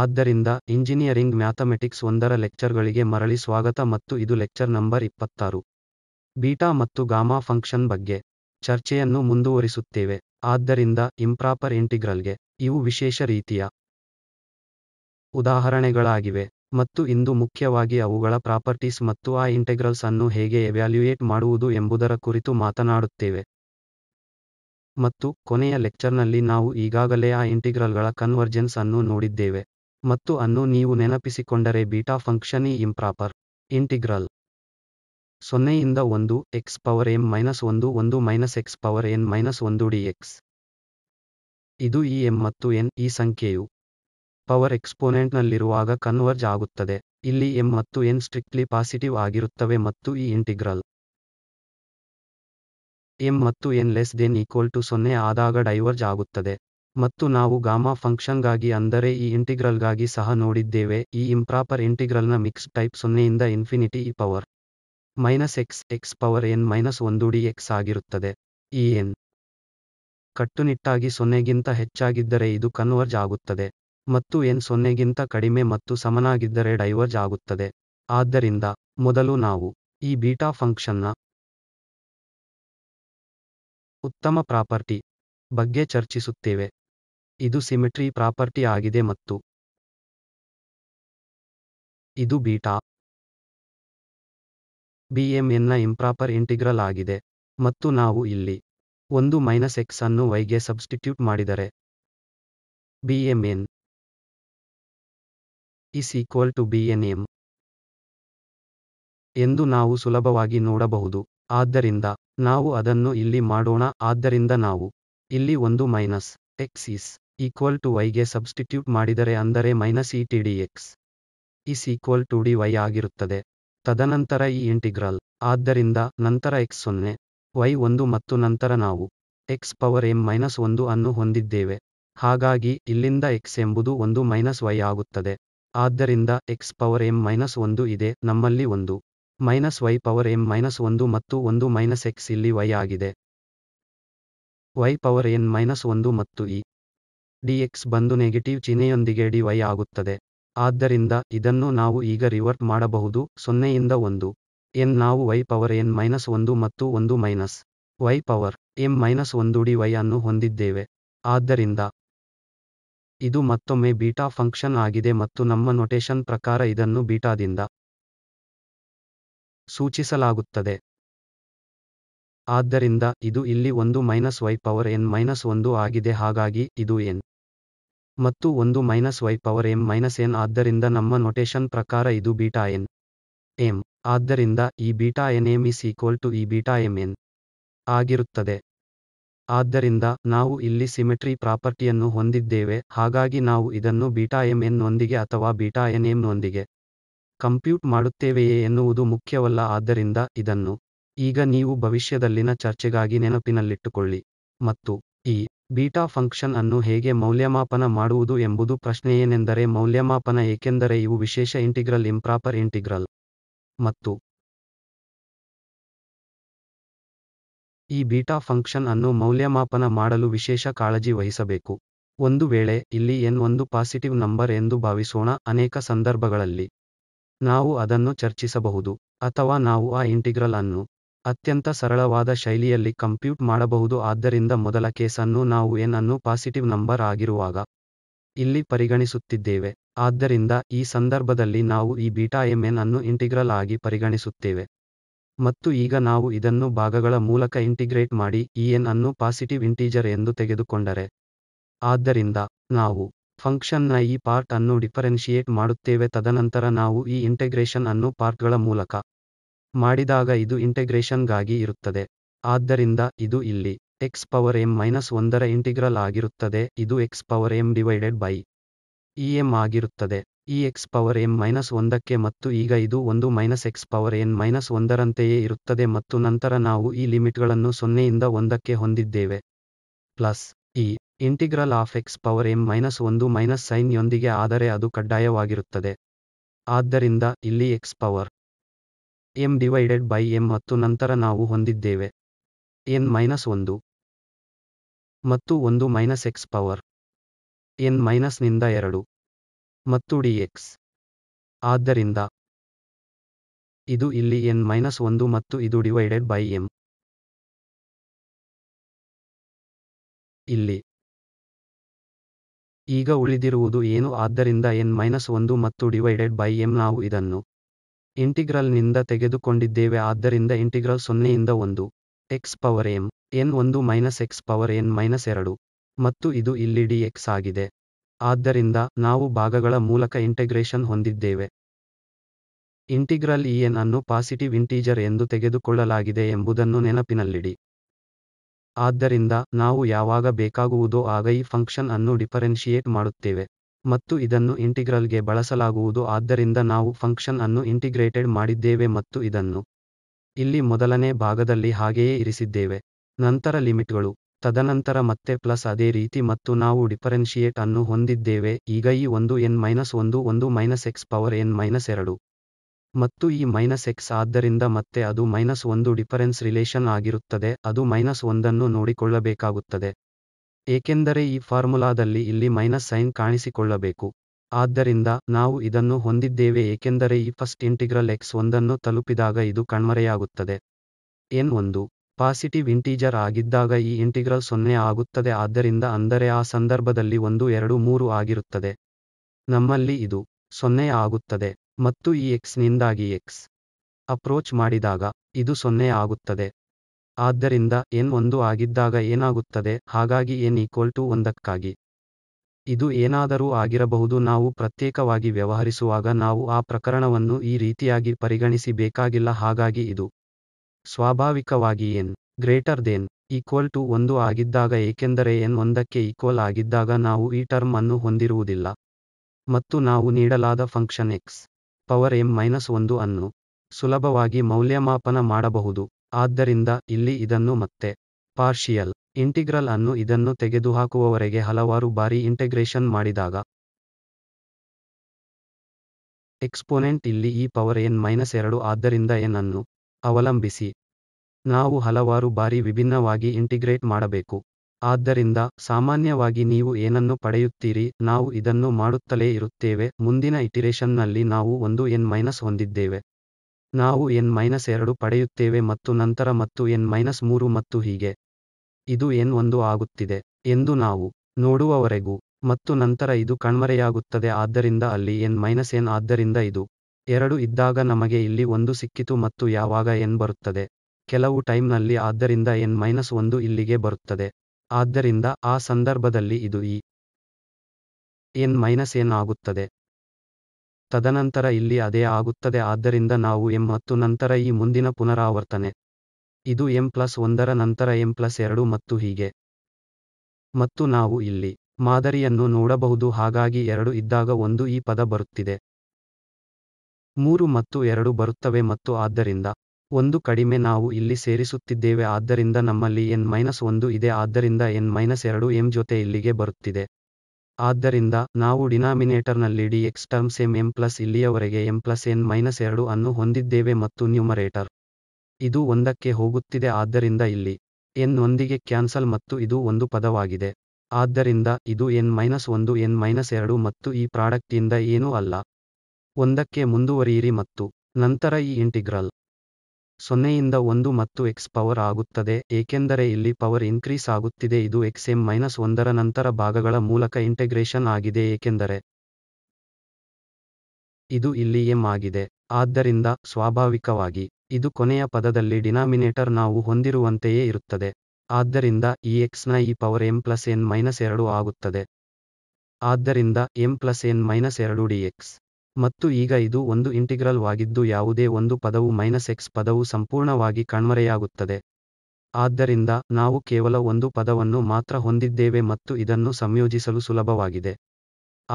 ಆದ್ದರಿಂದ engineering mathematics ಒಂದರ ಲೆಕ್ಚರ್ಗಳಿಗೆ ಮರಳಿ ಸ್ವಾಗತ ಮತ್ತು ಇದು ಲೆಕ್ಚರ್ ನಂಬರ್ ಇಪ್ಪತ್ತಾರು ಬೀಟಾ ಮತ್ತು ಗಾಮಾ ಫಂಕ್ಷನ್ ಬಗ್ಗೆ ಚರ್ಚೆಯನ್ನು ಮುಂದುವರಿಸುತ್ತೇವೆ ಆದ್ದರಿಂದ ಇಂಪ್ರಾಪರ್ ಇಂಟಿಗ್ರಲ್ಗೆ ಇವು ವಿಶೇಷ ರೀತಿಯ ಉದಾಹರಣೆಗಳಾಗಿವೆ ಮತ್ತು ಇಂದು ಮುಖ್ಯವಾಗಿ ಅವುಗಳ ಪ್ರಾಪರ್ಟೀಸ್ ಮತ್ತು ಆ ಇಂಟೆಗ್ರಲ್ಸ್ ಅನ್ನು ಹೇಗೆ ಎವ್ಯಾಲ್ಯೂಯೇಟ್ ಮಾಡುವುದು ಎಂಬುದರ ಕುರಿತು ಮಾತನಾಡುತ್ತೇವೆ ಮತ್ತು ಕೊನೆಯ ಲೆಕ್ಚರ್ನಲ್ಲಿ ನಾವು ಈಗಾಗಲೇ ಆ ಇಂಟಿಗ್ರಲ್ಗಳ ಕನ್ವರ್ಜೆನ್ಸ್ ಅನ್ನು ನೋಡಿದ್ದೇವೆ ಮತ್ತು ಅನ್ನು ನೀವು ನೆನಪಿಸಿಕೊಂಡರೆ ಬೀಟಾ ಫಂಕ್ಷನ್ ಇಂಪ್ರಾಪರ್ ಇಂಟಿಗ್ರಲ್ ಸೊನ್ನೆಯಿಂದ ಒಂದು ಎಕ್ಸ್ ಪವರ್ ಎಂ ಮೈನಸ್ ಒಂದು ಒಂದು minus X power N minus ಒಂದು ಡಿ ಎಕ್ಸ್ ಇದು ಈ ಎಂ ಮತ್ತು ಎನ್ ಈ ಸಂಖ್ಯೆಯು ಪವರ್ ಎಕ್ಸ್ಪೋನೆಂಟ್ನಲ್ಲಿರುವಾಗ ಕನ್ವರ್ಜ್ ಆಗುತ್ತದೆ ಇಲ್ಲಿ ಎಂ ಮತ್ತು ಎನ್ ಸ್ಟ್ರಿಕ್ಟ್ಲಿ ಪಾಸಿಟಿವ್ ಆಗಿರುತ್ತವೆ ಮತ್ತು ಈ ಇಂಟಿಗ್ರಲ್ ಎಂ ಮತ್ತು N less than equal to ಸೊನ್ನೆ ಆದಾಗ ಡೈವರ್ಜ್ ಆಗುತ್ತದೆ ಮತ್ತು ನಾವು ಗಾಮಾ ಫಂಕ್ಷನ್ಗಾಗಿ ಅಂದರೆ ಈ ಇಂಟಿಗ್ರಲ್ಗಾಗಿ ಸಹ ನೋಡಿದ್ದೇವೆ ಈ ಇಂಪ್ರಾಪರ್ ಇಂಟಿಗ್ರಲ್ನ ಮಿಕ್ಸ್ ಟೈಪ್ ಸೊನ್ನೆಯಿಂದ infinity E power minus X X power N minus ಒಂದು ಡಿ ಎಕ್ಸ್ ಆಗಿರುತ್ತದೆ ಈ ಎನ್ ಕಟ್ಟುನಿಟ್ಟಾಗಿ ಸೊನ್ನೆಗಿಂತ ಹೆಚ್ಚಾಗಿದ್ದರೆ ಇದು ಕನ್ವರ್ಜ್ ಆಗುತ್ತದೆ ಮತ್ತು ಎನ್ ಸೊನ್ನೆಗಿಂತ ಕಡಿಮೆ ಮತ್ತು ಸಮನಾಗಿದ್ದರೆ ಡೈವರ್ಜ್ ಆಗುತ್ತದೆ ಆದ್ದರಿಂದ ಮೊದಲು ನಾವು ಈ ಬೀಟಾ ಫಂಕ್ಷನ್ನ ಉತ್ತಮ ಪ್ರಾಪರ್ಟಿ ಬಗ್ಗೆ ಚರ್ಚಿಸುತ್ತೇವೆ ಇದು ಸಿಮೆಟ್ರಿ ಪ್ರಾಪರ್ಟಿ ಆಗಿದೆ ಮತ್ತು ಇದು ಬೀಟಾ ಬಿಎಂಎನ್ನ ಇಂಪ್ರಾಪರ್ ಇಂಟಿಗ್ರಲ್ ಆಗಿದೆ ಮತ್ತು ನಾವು ಇಲ್ಲಿ ಒಂದು ಮೈನಸ್ ಎಕ್ಸ್ ಅನ್ನು ವೈಗೆ ಸಬ್ಸ್ಟಿಟ್ಯೂಟ್ ಮಾಡಿದರೆ BMN is equal to BNM ಎಂದು ನಾವು ಸುಲಭವಾಗಿ ನೋಡಬಹುದು ಆದ್ದರಿಂದ ನಾವು ಅದನ್ನು ಇಲ್ಲಿ ಮಾಡೋಣ ಆದ್ದರಿಂದ ನಾವು ಇಲ್ಲಿ ಒಂದು ಮೈನಸ್ ಇಸ್ ಈಕ್ವಲ್ ಟು ವೈಗೆ ಸಬ್ಸ್ಟಿಟ್ಯೂಟ್ ಮಾಡಿದರೆ ಅಂದರೆ minus E T D X is equal to D Y ಆಗಿರುತ್ತದೆ ತದನಂತರ ಈ ಇಂಟಿಗ್ರಲ್ ಆದ್ದರಿಂದ ನಂತರ ಎಕ್ಸ್ ಸೊನ್ನೆ ವೈ ಒಂದು ಮತ್ತು ನಂತರ ನಾವು ಎಕ್ಸ್ ಪವರ್ ಎಂ ಮೈನಸ್ ಒಂದು ಅನ್ನು ಹೊಂದಿದ್ದೇವೆ ಹಾಗಾಗಿ ಇಲ್ಲಿಂದ ಎಕ್ಸ್ ಎಂಬುದು ಒಂದು ಮೈನಸ್ ವೈ ಆಗುತ್ತದೆ ಆದ್ದರಿಂದ ಎಕ್ಸ್ ಪವರ್ ಎಂ ಮೈನಸ್ ಒಂದು ಇದೆ ನಮ್ಮಲ್ಲಿ ಒಂದು minus Y power M minus ಒಂದು ಮತ್ತು ಒಂದು ಮೈನಸ್ ಎಕ್ಸ್ ಇಲ್ಲಿ ವೈ ಆಗಿದೆ ವೈ ಪವರ್ ಎನ್ ಮೈನಸ್ ಒಂದು ಮತ್ತು ಇ e ಡಿಎಕ್ಸ್ ಬಂದು ನೆಗೆಟಿವ್ ಚಿಹ್ನೆಯೊಂದಿಗೆ ಡಿವೈ ಆಗುತ್ತದೆ ಆದ್ದರಿಂದ ಇದನ್ನು ನಾವು ಈಗ ರಿವರ್ಟ್ ಮಾಡಬಹುದು ಸೊನ್ನೆಯಿಂದ ಒಂದು ಎನ್ ನಾವು ವೈ ಪವರ್ ಎನ್ ಮೈನಸ್ ಒಂದು ಮತ್ತು ಒಂದು minus Y power M minus ಒಂದು ಡಿ ವೈ ಅನ್ನು ಹೊಂದಿದ್ದೇವೆ ಆದ್ದರಿಂದ ಇದು ಮತ್ತೊಮ್ಮೆ ಬೀಟಾ ಫಂಕ್ಷನ್ ಆಗಿದೆ ಮತ್ತು ನಮ್ಮ ನೊಟೇಶನ್ ಪ್ರಕಾರ ಇದನ್ನು ಬೀಟಾದಿಂದ ಸೂಚಿಸಲಾಗುತ್ತದೆ ಆದ್ದರಿಂದ ಇದು ಇಲ್ಲಿ ಒಂದು minus Y power N minus ಒಂದು ಆಗಿದೆ ಹಾಗಾಗಿ ಇದು ಎನ್ ಮತ್ತು ಒಂದು minus Y power M minus N ಆದ್ದರಿಂದ ನಮ್ಮ ನೊಟೇಶನ್ ಪ್ರಕಾರ ಇದು ಬೀಟಾ ಎನ್ ಎಂ ಆದ್ದರಿಂದ ಈ beta N M is equal to ಈ ಬೀಟಾ ಎಂ ಎನ್ ಆಗಿರುತ್ತದೆ ಆದ್ದರಿಂದ ನಾವು ಇಲ್ಲಿ ಸಿಮೆಟ್ರಿ ಪ್ರಾಪರ್ಟಿಯನ್ನು ಹೊಂದಿದ್ದೇವೆ ಹಾಗಾಗಿ ನಾವು ಇದನ್ನು ಬೀಟಾ ಎಂ ಎನ್ ನೊಂದಿಗೆ ಅಥವಾ ಬೀಟಾ ಎನ್ ಎಂ ನೊಂದಿಗೆ ಕಂಪ್ಯೂಟ್ ಮಾಡುತ್ತೇವೆಯೇ ಎನ್ನುವುದು ಮುಖ್ಯವಲ್ಲ ಆದ್ದರಿಂದ ಇದನ್ನು ಈಗ ನೀವು ಭವಿಷ್ಯದಲ್ಲಿನ ಚರ್ಚೆಗಾಗಿ ನೆನಪಿನಲ್ಲಿಟ್ಟುಕೊಳ್ಳಿ ಮತ್ತು ಈ ಬೀಟಾ ಫಂಕ್ಷನ್ ಅನ್ನು ಹೇಗೆ ಮೌಲ್ಯಮಾಪನ ಮಾಡುವುದು ಎಂಬುದು ಪ್ರಶ್ನೆಯೇನೆಂದರೆ ಮೌಲ್ಯಮಾಪನ ಏಕೆಂದರೆ ಇವು ವಿಶೇಷ ಇಂಟಿಗ್ರಲ್ ಇಂಪ್ರಾಪರ್ ಇಂಟಿಗ್ರಲ್ ಮತ್ತು ಈ ಬೀಟಾ ಫಂಕ್ಷನ್ ಅನ್ನು ಮೌಲ್ಯಮಾಪನ ಮಾಡಲು ವಿಶೇಷ ಕಾಳಜಿ ವಹಿಸಬೇಕು ಒಂದು ವೇಳೆ ಇಲ್ಲಿ ಎನ್ ಒಂದು ಪಾಸಿಟಿವ್ ನಂಬರ್ ಎಂದು ಭಾವಿಸೋಣ ಅನೇಕ ಸಂದರ್ಭಗಳಲ್ಲಿ ನಾವು ಅದನ್ನು ಚರ್ಚಿಸಬಹುದು ಅಥವಾ ನಾವು ಆ ಇಂಟಿಗ್ರಲ್ ಅನ್ನು ಅತ್ಯಂತ ಸರಳವಾದ ಶೈಲಿಯಲ್ಲಿ ಕಂಪ್ಯೂಟ್ ಮಾಡಬಹುದು ಆದ್ದರಿಂದ ಮೊದಲ ಕೇಸನ್ನು ನಾವು ಎನ್ ಅನ್ನು ಪಾಸಿಟಿವ್ ನಂಬರ್ ಆಗಿರುವಾಗ ಇಲ್ಲಿ ಪರಿಗಣಿಸುತ್ತಿದ್ದೇವೆ ಆದ್ದರಿಂದ ಈ ಸಂದರ್ಭದಲ್ಲಿ ನಾವು ಈ ಬೀಟಾ ಎಮ್ ಎನ್ ಅನ್ನು ಇಂಟಿಗ್ರಲ್ ಆಗಿ ಪರಿಗಣಿಸುತ್ತೇವೆ ಮತ್ತು ಈಗ ನಾವು ಇದನ್ನು ಭಾಗಗಳ ಮೂಲಕ ಇಂಟಿಗ್ರೇಟ್ ಮಾಡಿ ಈ ಎನ್ ಅನ್ನು ಪಾಸಿಟಿವ್ ಇಂಟೀಜರ್ ಎಂದು ತೆಗೆದುಕೊಂಡರೆ ಆದ್ದರಿಂದ ನಾವು ಫಂಕ್ಷನ್ನ ಈ ಪಾರ್ಟ್ ಅನ್ನು ಡಿಫರೆನ್ಷಿಯೇಟ್ ಮಾಡುತ್ತೇವೆ ತದನಂತರ ನಾವು ಈ ಇಂಟಿಗ್ರೇಷನ್ ಅನ್ನು ಪಾರ್ಟ್ಗಳ ಮೂಲಕ ಮಾಡಿದಾಗ ಇದು ಇಂಟಿಗ್ರೇಷನ್ಗಾಗಿ ಇರುತ್ತದೆ ಆದ್ದರಿಂದ ಇದು ಇಲ್ಲಿ ಎಕ್ಸ್ ಪವರ್ ಎಂ ಮೈನಸ್ ಒಂದರ ಇಂಟಿಗ್ರಲ್ ಆಗಿರುತ್ತದೆ ಇದು X power M divided by E e M ಆಗಿರುತ್ತದೆ ಈ ಎಕ್ಸ್ ಪವರ್ ಎಂ ಮೈನಸ್ ಒಂದಕ್ಕೆ ಮತ್ತು ಈಗ ಇದು ಒಂದು minus X power N minus ಒಂದರಂತೆಯೇ ಇರುತ್ತದೆ ಮತ್ತು ನಂತರ ನಾವು ಈ ಲಿಮಿಟ್ಗಳನ್ನು ಸೊನ್ನೆಯಿಂದ ಒಂದಕ್ಕೆ ಹೊಂದಿದ್ದೇವೆ ಪ್ಲಸ್ ಈ integral of X power M minus ಒಂದು ಮೈನಸ್ ಸೈನ್ಯೊಂದಿಗೆ ಆದರೆ ಅದು ಕಡ್ಡಾಯವಾಗಿರುತ್ತದೆ ಆದ್ದರಿಂದ ಇಲ್ಲಿ X power M divided by M ಮತ್ತು ನಂತರ ನಾವು ಹೊಂದಿದ್ದೇವೆ ಎನ್ ಮೈನಸ್ ಒಂದು ಮತ್ತು ಒಂದು ಮೈನಸ್ ಎಕ್ಸ್ ಪವರ್ ಎನ್ ಮೈನಸ್ನಿಂದ ಎರಡು ಮತ್ತು ಡಿ ಎಕ್ಸ್ ಆದ್ದರಿಂದ ಇದು ಇಲ್ಲಿ ಎನ್ ಮೈನಸ್ ಒಂದು ಮತ್ತು ಇದು ಡಿವೈಡೆಡ್ ಬೈ ಎಮ್ ಇಲ್ಲಿ ಈಗ ಉಳಿದಿರುವುದು ಏನು ಆದ್ದರಿಂದ ಎನ್ ಮೈನಸ್ ಒಂದು ಮತ್ತು ಡಿವೈಡೆಡ್ ಬೈ ಎಮ್ ನಾವು ಇದನ್ನು ಇಂಟಿಗ್ರಲ್ ನಿಂದ ತೆಗೆದುಕೊಂಡಿದ್ದೇವೆ ಆದ್ದರಿಂದ ಇಂಟಿಗ್ರಲ್ ಸೊನ್ನೆಯಿಂದ ಒಂದು ಎಕ್ಸ್ ಪವರ್ ಎಮ್ ಎನ್ ಒಂದು minus X power N minus ಎರಡು ಮತ್ತು ಇದು ಇಲ್ಲಿ ಡಿ ಎಕ್ಸ್ ಆಗಿದೆ ಆದ್ದರಿಂದ ನಾವು ಭಾಗಗಳ ಮೂಲಕ ಇಂಟಿಗ್ರೇಷನ್ ಹೊಂದಿದ್ದೇವೆ ಇಂಟಿಗ್ರಲ್ ಇ e ಎನ್ ಅನ್ನು ಪಾಸಿಟಿವ್ ಇಂಟೀಜರ್ ಎಂದು ತೆಗೆದುಕೊಳ್ಳಲಾಗಿದೆ ಎಂಬುದನ್ನು ನೆನಪಿನಲ್ಲಿಡಿ ಆದ್ದರಿಂದ ನಾವು ಯಾವಾಗ ಬೇಕಾಗುವುದೋ ಆಗ ಈ ಫಂಕ್ಷನ್ ಅನ್ನು ಡಿಫರೆನ್ಷಿಯೇಟ್ ಮಾಡುತ್ತೇವೆ ಮತ್ತು ಇದನ್ನು ಇಂಟಿಗ್ರಲ್ಗೆ ಬಳಸಲಾಗುವುದು ಆದ್ದರಿಂದ ನಾವು ಫಂಕ್ಷನ್ ಅನ್ನು ಇಂಟಿಗ್ರೇಟೆಡ್ ಮಾಡಿದ್ದೇವೆ ಮತ್ತು ಇದನ್ನು ಇಲ್ಲಿ ಮೊದಲನೇ ಭಾಗದಲ್ಲಿ ಹಾಗೆಯೇ ಇರಿಸಿದ್ದೇವೆ ನಂತರ ಲಿಮಿಟ್ಗಳು ತದನಂತರ ಮತ್ತೆ ಪ್ಲಸ್ ಅದೇ ರೀತಿ ಮತ್ತು ನಾವು ಡಿಫರೆನ್ಷಿಯೇಟ್ ಅನ್ನು ಹೊಂದಿದ್ದೇವೆ ಈಗ ಈ ಒಂದು ಎನ್ ಮೈನಸ್ ಒಂದು ಒಂದು minus X power N minus ಎರಡು ಮತ್ತು ಈ ಮೈನಸ್ ಎಕ್ಸ್ ಆದ್ದರಿಂದ ಮತ್ತೆ ಅದು ಮೈನಸ್ ಒಂದು ಡಿಫರೆನ್ಸ್ ರಿಲೇಷನ್ ಆಗಿರುತ್ತದೆ ಅದು ಮೈನಸ್ ಒಂದನ್ನು ನೋಡಿಕೊಳ್ಳಬೇಕಾಗುತ್ತದೆ ಏಕೆಂದರೆ ಈ ಫಾರ್ಮುಲಾದಲ್ಲಿ ಇಲ್ಲಿ ಮೈನಸ್ ಸೈನ್ ಕಾಣಿಸಿಕೊಳ್ಳಬೇಕು ಆದ್ದರಿಂದ ನಾವು ಇದನ್ನು ಹೊಂದಿದ್ದೇವೆ ಏಕೆಂದರೆ ಈ ಫಸ್ಟ್ ಇಂಟಿಗ್ರಲ್ ಎಕ್ಸ್ ಒಂದನ್ನು ತಲುಪಿದಾಗ ಇದು ಕಣ್ಮರೆಯಾಗುತ್ತದೆ ಎನ್ ಒಂದು ಪಾಸಿಟಿವ್ ಇಂಟೀಜರ್ ಆಗಿದ್ದಾಗ ಈ ಇಂಟಿಗ್ರಲ್ ಸೊನ್ನೆ ಆಗುತ್ತದೆ ಆದ್ದರಿಂದ ಅಂದರೆ ಆ ಸಂದರ್ಭದಲ್ಲಿ ಒಂದು ಎರಡು ಮೂರು ಆಗಿರುತ್ತದೆ ನಮ್ಮಲ್ಲಿ ಇದು ಸೊನ್ನೆ ಆಗುತ್ತದೆ ಮತ್ತು ಈ ಎಕ್ಸ್ನಿಂದಾಗಿ ಎಕ್ಸ್ ಅಪ್ರೋಚ್ ಮಾಡಿದಾಗ ಇದು ಸೊನ್ನೆ ಆಗುತ್ತದೆ ಆದ್ದರಿಂದ ಎನ್ ಒಂದು ಆಗಿದ್ದಾಗ ಏನಾಗುತ್ತದೆ ಹಾಗಾಗಿ ಎನ್ ಈಕ್ವಲ್ ಟು ಒಂದಕ್ಕಾಗಿ ಇದು ಏನಾದರೂ ಆಗಿರಬಹುದು ನಾವು ಪ್ರತ್ಯೇಕವಾಗಿ ವ್ಯವಹರಿಸುವಾಗ ನಾವು ಆ ಪ್ರಕರಣವನ್ನು ಈ ರೀತಿಯಾಗಿ ಪರಿಗಣಿಸಿ ಬೇಕಾಗಿಲ್ಲ ಹಾಗಾಗಿ ಇದು ಸ್ವಾಭಾವಿಕವಾಗಿ N greater than equal to ಒಂದು ಆಗಿದ್ದಾಗ ಏಕೆಂದರೆ ಎನ್ ಒಂದಕ್ಕೆ ಈಕ್ವಲ್ ಆಗಿದ್ದಾಗ ನಾವು ಈ ಟರ್ಮ್ ಅನ್ನು ಹೊಂದಿರುವುದಿಲ್ಲ ಮತ್ತು ನಾವು ನೀಡಲಾದ function X power M minus ಒಂದು ಅನ್ನು ಸುಲಭವಾಗಿ ಮೌಲ್ಯಮಾಪನ ಮಾಡಬಹುದು ಆದ್ದರಿಂದ ಇಲ್ಲಿ ಇದನ್ನು ಮತ್ತೆ ಪಾರ್ಷಿಯಲ್ ಇಂಟಿಗ್ರಲ್ ಅನ್ನು ಇದನ್ನು ತೆಗೆದುಹಾಕುವವರೆಗೆ ಹಲವಾರು ಬಾರಿ ಇಂಟಿಗ್ರೇಷನ್ ಮಾಡಿದಾಗ ಎಕ್ಸ್ಪೋನೆಂಟ್ ಇಲ್ಲಿ ಈ ಪವರ್ ಎನ್ ಮೈನಸ್ ಎರಡು ಆದ್ದರಿಂದ ಎನ್ ಅನ್ನು ಅವಲಂಬಿಸಿ ನಾವು ಹಲವಾರು ಬಾರಿ ವಿಭಿನ್ನವಾಗಿ ಇಂಟಿಗ್ರೇಟ್ ಮಾಡಬೇಕು ಆದ್ದರಿಂದ ಸಾಮಾನ್ಯವಾಗಿ ನೀವು ಏನನ್ನು ಪಡೆಯುತ್ತೀರಿ ನಾವು ಇದನ್ನು ಮಾಡುತ್ತಲೇ ಇರುತ್ತೇವೆ ಮುಂದಿನ ಇಟಿರೇಷನ್ನಲ್ಲಿ ನಾವು ಒಂದು ಎನ್ ಮೈನಸ್ ಹೊಂದಿದ್ದೇವೆ ನಾವು ಎನ್ ಮೈನಸ್ ಎರಡು ಪಡೆಯುತ್ತೇವೆ ಮತ್ತು ನಂತರ ಮತ್ತು ಎನ್ ಮೈನಸ್ ಮೂರು ಮತ್ತು ಹೀಗೆ ಇದು ಎನ್ ಒಂದು ಆಗುತ್ತಿದೆ ಎಂದು ನಾವು ನೋಡುವವರೆಗೂ ಮತ್ತು ನಂತರ ಇದು ಕಣ್ಮರೆಯಾಗುತ್ತದೆ ಆದ್ದರಿಂದ ಅಲ್ಲಿ ಎನ್ ಮೈನಸ್ ಎನ್ ಆದ್ದರಿಂದ ಇದು ಎರಡು ಇದ್ದಾಗ ನಮಗೆ ಇಲ್ಲಿ ಒಂದು ಸಿಕ್ಕಿತು ಮತ್ತು ಯಾವಾಗ ಎನ್ ಬರುತ್ತದೆ ಕೆಲವು ಟೈಮ್ನಲ್ಲಿ ಆದ್ದರಿಂದ ಎನ್ ಮೈನಸ್ ಒಂದು ಇಲ್ಲಿಗೆ ಬರುತ್ತದೆ ಆದ್ದರಿಂದ ಆ ಸಂದರ್ಭದಲ್ಲಿ ಇದು ಈ ಎನ್ ಮೈನಸ್ ಎನ್ ಆಗುತ್ತದೆ ತದನಂತರ ಇಲ್ಲಿ ಅದೇ ಆಗುತ್ತದೆ ಆದ್ದರಿಂದ ನಾವು ಎಂ ಮತ್ತು ನಂತರ ಈ ಮುಂದಿನ ಪುನರಾವರ್ತನೆ ಇದು ಎಂ ಪ್ಲಸ್ ಒಂದರ ನಂತರ ಎಂ ಪ್ಲಸ್ ಎರಡು ಮತ್ತು ಹೀಗೆ ಮತ್ತು ನಾವು ಇಲ್ಲಿ ಮಾದರಿಯನ್ನು ನೋಡಬಹುದು ಹಾಗಾಗಿ ಎರಡು ಇದ್ದಾಗ ಒಂದು ಈ ಪದ ಬರುತ್ತಿದೆ ಮೂರು ಮತ್ತು ಎರಡು ಬರುತ್ತವೆ ಮತ್ತು ಆದ್ದರಿಂದ ಒಂದು ಕಡಿಮೆ ನಾವು ಇಲ್ಲಿ ಸೇರಿಸುತ್ತಿದ್ದೇವೆ ಆದ್ದರಿಂದ ನಮ್ಮಲ್ಲಿ ಎನ್ ಮೈನಸ್ ಒಂದು ಇದೆ ಆದ್ದರಿಂದ ಎನ್ ಮೈನಸ್ ಎರಡು ಎಂ ಜೊತೆ ಇಲ್ಲಿಗೆ ಬರುತ್ತಿದೆ ಆದ್ದರಿಂದ ನಾವು ಡಿನಾಮಿನೇಟರ್ನಲ್ಲಿ D X terms M M plus ಇಲ್ಲಿಯವರೆಗೆ ಎಂ ಪ್ಲಸ್ ಎನ್ ಮೈನಸ್ ಎರಡು ಅನ್ನು ಹೊಂದಿದ್ದೇವೆ ಮತ್ತು ನ್ಯೂಮರೇಟರ್ ಇದು ಒಂದಕ್ಕೆ ಹೋಗುತ್ತಿದೆ ಆದ್ದರಿಂದ ಇಲ್ಲಿ ಎನ್ ಒಂದಿಗೆ ಕ್ಯಾನ್ಸಲ್ ಮತ್ತು ಇದು ಒಂದು ಪದವಾಗಿದೆ ಆದ್ದರಿಂದ ಇದು ಎನ್ ಮೈನಸ್ ಒಂದು ಎನ್ ಮೈನಸ್ ಎರಡು ಮತ್ತು ಈ ಪ್ರಾಡಕ್ಟ್ ಇಂದ ಏನೂ ಅಲ್ಲ ಒಂದಕ್ಕೆ ಮುಂದುವರಿಯಿರಿ ಮತ್ತು ನಂತರ ಈ ಇಂಟಿಗ್ರಲ್ ಸೊನ್ನೆಯಿಂದ ಒಂದು ಮತ್ತು ಎಕ್ಸ್ ಪವರ್ ಆಗುತ್ತದೆ ಏಕೆಂದರೆ ಇಲ್ಲಿ ಪವರ್ ಇನ್ಕ್ರೀಸ್ ಆಗುತ್ತಿದೆ ಇದು ಎಕ್ಸ್ ಎಂ ಮೈನಸ್ ಒಂದರ ನಂತರ ಭಾಗಗಳ ಮೂಲಕ ಇಂಟೆಗ್ರೇಷನ್ ಆಗಿದೆ ಏಕೆಂದರೆ ಇದು ಇಲ್ಲಿ ಎಂ ಆಗಿದೆ ಆದ್ದರಿಂದ ಸ್ವಾಭಾವಿಕವಾಗಿ ಇದು ಕೊನೆಯ ಪದದಲ್ಲಿ ಡಿನಾಮಿನೇಟರ್ ನಾವು ಹೊಂದಿರುವಂತೆಯೇ ಇರುತ್ತದೆ ಆದ್ದರಿಂದ ಈ ಎಕ್ಸ್ನ ಈ power M plus N minus ಎರಡು ಆಗುತ್ತದೆ ಆದ್ದರಿಂದ ಎಂ ಪ್ಲಸ್ ಎನ್ ಮೈನಸ್ ಎರಡು ಡಿ ಎಕ್ಸ್ ಮತ್ತು ಈಗ ಇದು ಒಂದು ಇಂಟಿಗ್ರಲ್ ವಾಗಿದ್ದು ಯಾವುದೇ ಒಂದು ಪದವು ಮೈನಸ್ ಎಕ್ಸ್ ಪದವು ಸಂಪೂರ್ಣವಾಗಿ ಕಣ್ಮರೆಯಾಗುತ್ತದೆ ಆದ್ದರಿಂದ ನಾವು ಕೇವಲ ಒಂದು ಪದವನ್ನು ಮಾತ್ರ ಹೊಂದಿದ್ದೇವೆ ಮತ್ತು ಇದನ್ನು ಸಂಯೋಜಿಸಲು ಸುಲಭವಾಗಿದೆ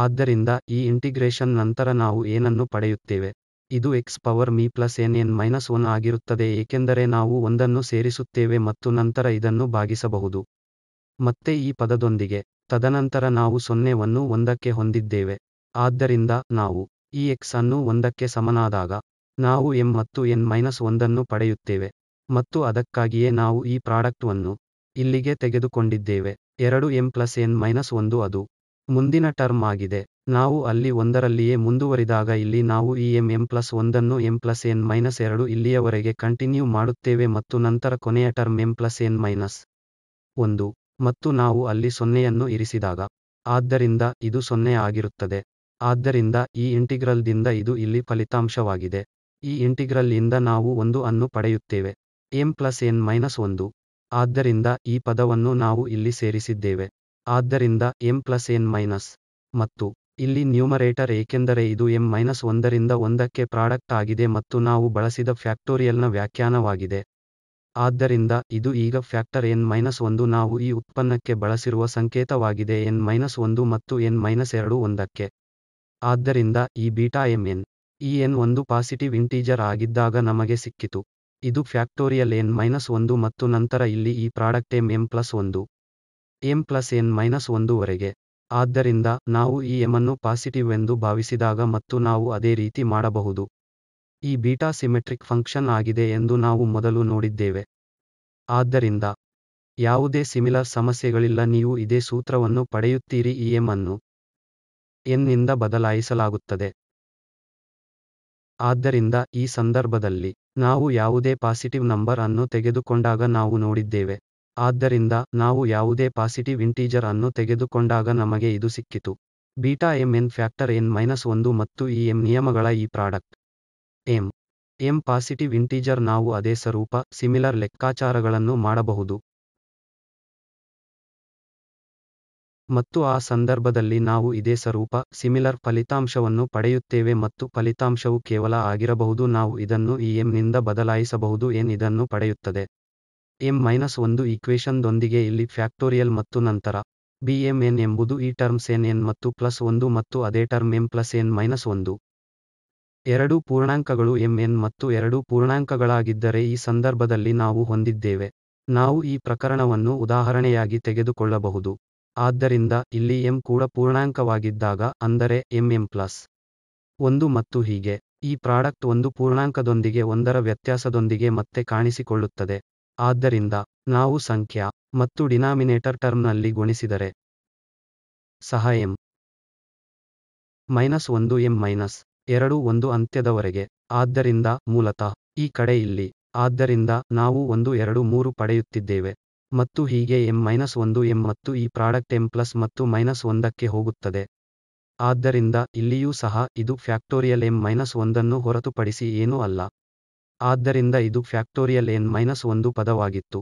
ಆದ್ದರಿಂದ ಈ ಇಂಟಿಗ್ರೇಷನ್ ನಂತರ ನಾವು ಏನನ್ನು ಪಡೆಯುತ್ತೇವೆ ಇದು X power M plus N N minus one ಆಗಿರುತ್ತದೆ ಏಕೆಂದರೆ ನಾವು ಒಂದನ್ನು ಸೇರಿಸುತ್ತೇವೆ ಮತ್ತು ನಂತರ ಇದನ್ನು ಭಾಗಿಸಬಹುದು ಮತ್ತೆ ಈ ಪದದೊಂದಿಗೆ ತದನಂತರ ನಾವು ಸೊನ್ನೆವನ್ನು ಒಂದಕ್ಕೆ ಹೊಂದಿದ್ದೇವೆ ಆದ್ದರಿಂದ ನಾವು ಈ ಎಕ್ಸ್ ಅನ್ನು ಒಂದಕ್ಕೆ ಸಮನಾದಾಗ ನಾವು ಎಂ ಮತ್ತು ಎನ್ ಮೈನಸ್ ಒಂದನ್ನು ಪಡೆಯುತ್ತೇವೆ ಮತ್ತು ಅದಕ್ಕಾಗಿಯೇ ನಾವು ಈ ಪ್ರಾಡಕ್ಟ್ವನ್ನು ಇಲ್ಲಿಗೆ ತೆಗೆದುಕೊಂಡಿದ್ದೇವೆ ಎರಡು ಎಂ ಪ್ಲಸ್ ಎನ್ ಮೈನಸ್ ಒಂದು ಅದು ಮುಂದಿನ ಟರ್ಮ್ ಆಗಿದೆ ನಾವು ಅಲ್ಲಿ ಒಂದರಲ್ಲಿಯೇ ಮುಂದುವರಿದಾಗ ಇಲ್ಲಿ ನಾವು ಈ ಎಂ ಎಂ ಪ್ಲಸ್ ಒಂದನ್ನು ಎಂ ಪ್ಲಸ್ ಎನ್ ಮೈನಸ್ ಎರಡು ಇಲ್ಲಿಯವರೆಗೆ ಕಂಟಿನ್ಯೂ ಮಾಡುತ್ತೇವೆ ಮತ್ತು ನಂತರ ಕೊನೆಯ term M plus N minus ಒಂದು ಮತ್ತು ನಾವು ಅಲ್ಲಿ ಸೊನ್ನೆಯನ್ನು ಇರಿಸಿದಾಗ ಆದ್ದರಿಂದ ಇದು ಸೊನ್ನೆ ಆಗಿರುತ್ತದೆ ಆದ್ದರಿಂದ ಈ ಇಂಟಿಗ್ರಲ್ದಿಂದ ಇದು ಇಲ್ಲಿ ಫಲಿತಾಂಶವಾಗಿದೆ ಈ ಇಂಟಿಗ್ರಲ್ ನಾವು ಒಂದು ಅನ್ನು ಪಡೆಯುತ್ತೇವೆ ಎಂ ಪ್ಲಸ್ ಎನ್ ಮೈನಸ್ ಒಂದು ಆದ್ದರಿಂದ ಈ ಪದವನ್ನು ನಾವು ಇಲ್ಲಿ ಸೇರಿಸಿದ್ದೇವೆ ಆದ್ದರಿಂದ ಎಂ ಪ್ಲಸ್ ಎನ್ ಮೈನಸ್ ಮತ್ತು ಇಲ್ಲಿ ನ್ಯೂಮರೇಟರ್ ಏಕೆಂದರೆ ಇದು ಎಂ ಮೈನಸ್ ಒಂದರಿಂದ ಒಂದಕ್ಕೆ ಪ್ರಾಡಕ್ಟ್ ಆಗಿದೆ ಮತ್ತು ನಾವು ಬಳಸಿದ ಫ್ಯಾಕ್ಟೋರಿಯಲ್ನ ವ್ಯಾಖ್ಯಾನವಾಗಿದೆ ಆದ್ದರಿಂದ ಇದು ಈಗ ಫ್ಯಾಕ್ಟರ್ ಎನ್ ಮೈನಸ್ ಒಂದು ನಾವು ಈ ಉತ್ಪನ್ನಕ್ಕೆ ಬಳಸಿರುವ ಸಂಕೇತವಾಗಿದೆ ಎನ್ ಮೈನಸ್ ಒಂದು ಮತ್ತು ಎನ್ ಮೈನಸ್ ಎರಡು ಒಂದಕ್ಕೆ ಆದ್ದರಿಂದ ಈ ಬೀಟಾ ಎನ್ ಈ ಎನ್ ಒಂದು ಪಾಸಿಟಿವ್ ಇಂಟೀಜರ್ ಆಗಿದ್ದಾಗ ನಮಗೆ ಸಿಕ್ಕಿತು ಇದು ಫ್ಯಾಕ್ಟೋರಿಯಲ್ ಎನ್ ಮೈನಸ್ ಒಂದು ಮತ್ತು ನಂತರ ಇಲ್ಲಿ ಈ ಪ್ರಾಡಕ್ಟ್ ಎಂ ಎಂ ಪ್ಲಸ್ ಒಂದು ಎಂ ಪ್ಲಸ್ ಎನ್ ಮೈನಸ್ ಒಂದುವರೆಗೆ ಆದ್ದರಿಂದ ನಾವು ಈ ಅನ್ನು ಪಾಸಿಟಿವ್ ಎಂದು ಭಾವಿಸಿದಾಗ ಮತ್ತು ನಾವು ಅದೇ ರೀತಿ ಮಾಡಬಹುದು ಈ ಬೀಟಾ ಸಿಮೆಟ್ರಿಕ್ ಫಂಕ್ಷನ್ ಆಗಿದೆ ಎಂದು ನಾವು ಮೊದಲು ನೋಡಿದ್ದೇವೆ ಆದ್ದರಿಂದ ಯಾವುದೇ ಸಿಮಿಲರ್ ಸಮಸ್ಯೆಗಳಿಲ್ಲ ನೀವು ಇದೇ ಸೂತ್ರವನ್ನು ಪಡೆಯುತ್ತೀರಿ ಈ ಎಂ ಅನ್ನು ಎನ್ನಿಂದ ಬದಲಾಯಿಸಲಾಗುತ್ತದೆ ಆದ್ದರಿಂದ ಈ ಸಂದರ್ಭದಲ್ಲಿ ನಾವು ಯಾವುದೇ ಪಾಸಿಟಿವ್ ನಂಬರ್ ಅನ್ನು ತೆಗೆದುಕೊಂಡಾಗ ನಾವು ನೋಡಿದ್ದೇವೆ ಆದ್ದರಿಂದ ನಾವು ಯಾವುದೇ ಪಾಸಿಟಿವ್ ಇಂಟೀಜರ್ ಅನ್ನು ತೆಗೆದುಕೊಂಡಾಗ ನಮಗೆ ಇದು ಸಿಕ್ಕಿತು beta M N factor N minus ಒಂದು ಮತ್ತು ಈ ಎಂ ನಿಯಮಗಳ ಈ product M M positive integer ನಾವು ಅದೇ ಸ್ವರೂಪ ಸಿಮಿಲರ್ ಲೆಕ್ಕಾಚಾರಗಳನ್ನು ಮಾಡಬಹುದು ಮತ್ತು ಆ ಸಂದರ್ಭದಲ್ಲಿ ನಾವು ಇದೇ ಸ್ವರೂಪ ಸಿಮಿಲರ್ ಫಲಿತಾಂಶವನ್ನು ಪಡೆಯುತ್ತೇವೆ ಮತ್ತು ಫಲಿತಾಂಶವು ಕೇವಲ ಆಗಿರಬಹುದು ನಾವು ಇದನ್ನು ಈ ಎಂ ನಿಂದ ಬದಲಾಯಿಸಬಹುದು ಎನ್ ಇದನ್ನು ಪಡೆಯುತ್ತದೆ ಎಂ ಮೈನಸ್ ಒಂದು ಈಕ್ವೇಶನ್ದೊಂದಿಗೆ ಇಲ್ಲಿ ಫ್ಯಾಕ್ಟೋರಿಯಲ್ ಮತ್ತು ನಂತರ ಬಿ ಎಂ ಎನ್ ಎಂಬುದು ಈ ಟರ್ಮ್ಸ್ ಎನ್ ಎನ್ ಮತ್ತು ಪ್ಲಸ್ ಒಂದು ಮತ್ತು ಅದೇ term M plus N minus ಒಂದು ಎರಡು ಪೂರ್ಣಾಂಕಗಳು ಎಂ ಎನ್ ಮತ್ತು ಎರಡು ಪೂರ್ಣಾಂಕಗಳಾಗಿದ್ದರೆ ಈ ಸಂದರ್ಭದಲ್ಲಿ ನಾವು ಹೊಂದಿದ್ದೇವೆ ನಾವು ಈ ಪ್ರಕರಣವನ್ನು ಉದಾಹರಣೆಯಾಗಿ ತೆಗೆದುಕೊಳ್ಳಬಹುದು ಆದ್ದರಿಂದ ಇಲ್ಲಿ ಎಂ ಕೂಡ ಪೂರ್ಣಾಂಕವಾಗಿದ್ದಾಗ ಅಂದರೆ ಎಂಎಂ ಪ್ಲಸ್ ಒಂದು ಮತ್ತು ಹೀಗೆ ಈ ಪ್ರಾಡಕ್ಟ್ ಒಂದು ಪೂರ್ಣಾಂಕದೊಂದಿಗೆ ಒಂದರ ವ್ಯತ್ಯಾಸದೊಂದಿಗೆ ಮತ್ತೆ ಕಾಣಿಸಿಕೊಳ್ಳುತ್ತದೆ ಆದ್ದರಿಂದ ನಾವು ಸಂಖ್ಯಾ ಮತ್ತು ಡಿನಾಮಿನೇಟರ್ ಟರ್ಮ್ನಲ್ಲಿ ಗುಣಿಸಿದರೆ ಸಹ ಎಂ ಮೈನಸ್ ಒಂದು ಎಂ ಮೈನಸ್ ಎರಡು ಒಂದು ಅಂತ್ಯದವರೆಗೆ ಆದ್ದರಿಂದ ಮೂಲತಃ ಈ ಕಡೆ ಇಲ್ಲಿ ಆದ್ದರಿಂದ ನಾವು ಒಂದು ಎರಡು ಮೂರು ಪಡೆಯುತ್ತಿದ್ದೇವೆ ಮತ್ತು ಹೀಗೆ ಎಂ ಮೈನಸ್ ಒಂದು ಎಂ ಮತ್ತು ಈ ಪ್ರಾಡಕ್ಟ್ ಎಂ ಪ್ಲಸ್ ಮತ್ತು ಮೈನಸ್ ಒಂದಕ್ಕೆ ಹೋಗುತ್ತದೆ ಆದ್ದರಿಂದ ಇಲ್ಲಿಯೂ ಸಹ ಇದು ಫ್ಯಾಕ್ಟೋರಿಯಲ್ ಎಂ ಮೈನಸ್ ಒಂದನ್ನು ಹೊರತುಪಡಿಸಿ ಏನೂ ಅಲ್ಲ ಆದ್ದರಿಂದ ಇದು ಫ್ಯಾಕ್ಟೋರಿಯಲ್ ಎನ್ ಮೈನಸ್ ಒಂದು ಪದವಾಗಿತ್ತು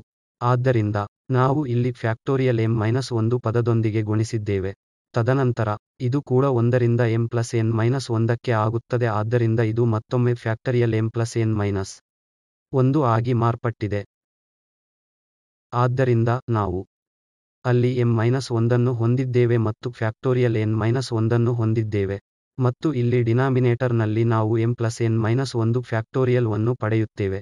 ಆದ್ದರಿಂದ ನಾವು ಇಲ್ಲಿ ಫ್ಯಾಕ್ಟೋರಿಯಲ್ ಎಂ ಮೈನಸ್ ಒಂದು ಪದದೊಂದಿಗೆ ಗುಣಿಸಿದ್ದೇವೆ ತದನಂತರ ಇದು ಕೂಡ ಒಂದರಿಂದ ಎಂ ಪ್ಲಸ್ ಎನ್ ಮೈನಸ್ ಒಂದಕ್ಕೆ ಆಗುತ್ತದೆ ಆದ್ದರಿಂದ ಇದು ಮತ್ತೊಮ್ಮೆ factorial M plus N minus ಒಂದು ಆಗಿ ಮಾರ್ಪಟ್ಟಿದೆ ಆದ್ದರಿಂದ ನಾವು ಅಲ್ಲಿ ಎಂ ಮೈನಸ್ ಒಂದನ್ನು ಹೊಂದಿದ್ದೇವೆ ಮತ್ತು ಫ್ಯಾಕ್ಟೋರಿಯಲ್ ಎನ್ ಮೈನಸ್ ಒಂದನ್ನು ಹೊಂದಿದ್ದೇವೆ ಮತ್ತು ಇಲ್ಲಿ ಡಿನಾಮಿನೇಟರ್ನಲ್ಲಿ ನಾವು ಎಂ ಪ್ಲಸ್ ಎನ್ ಮೈನಸ್ ಒಂದು ಫ್ಯಾಕ್ಟೋರಿಯಲ್ ಅನ್ನು ಪಡೆಯುತ್ತೇವೆ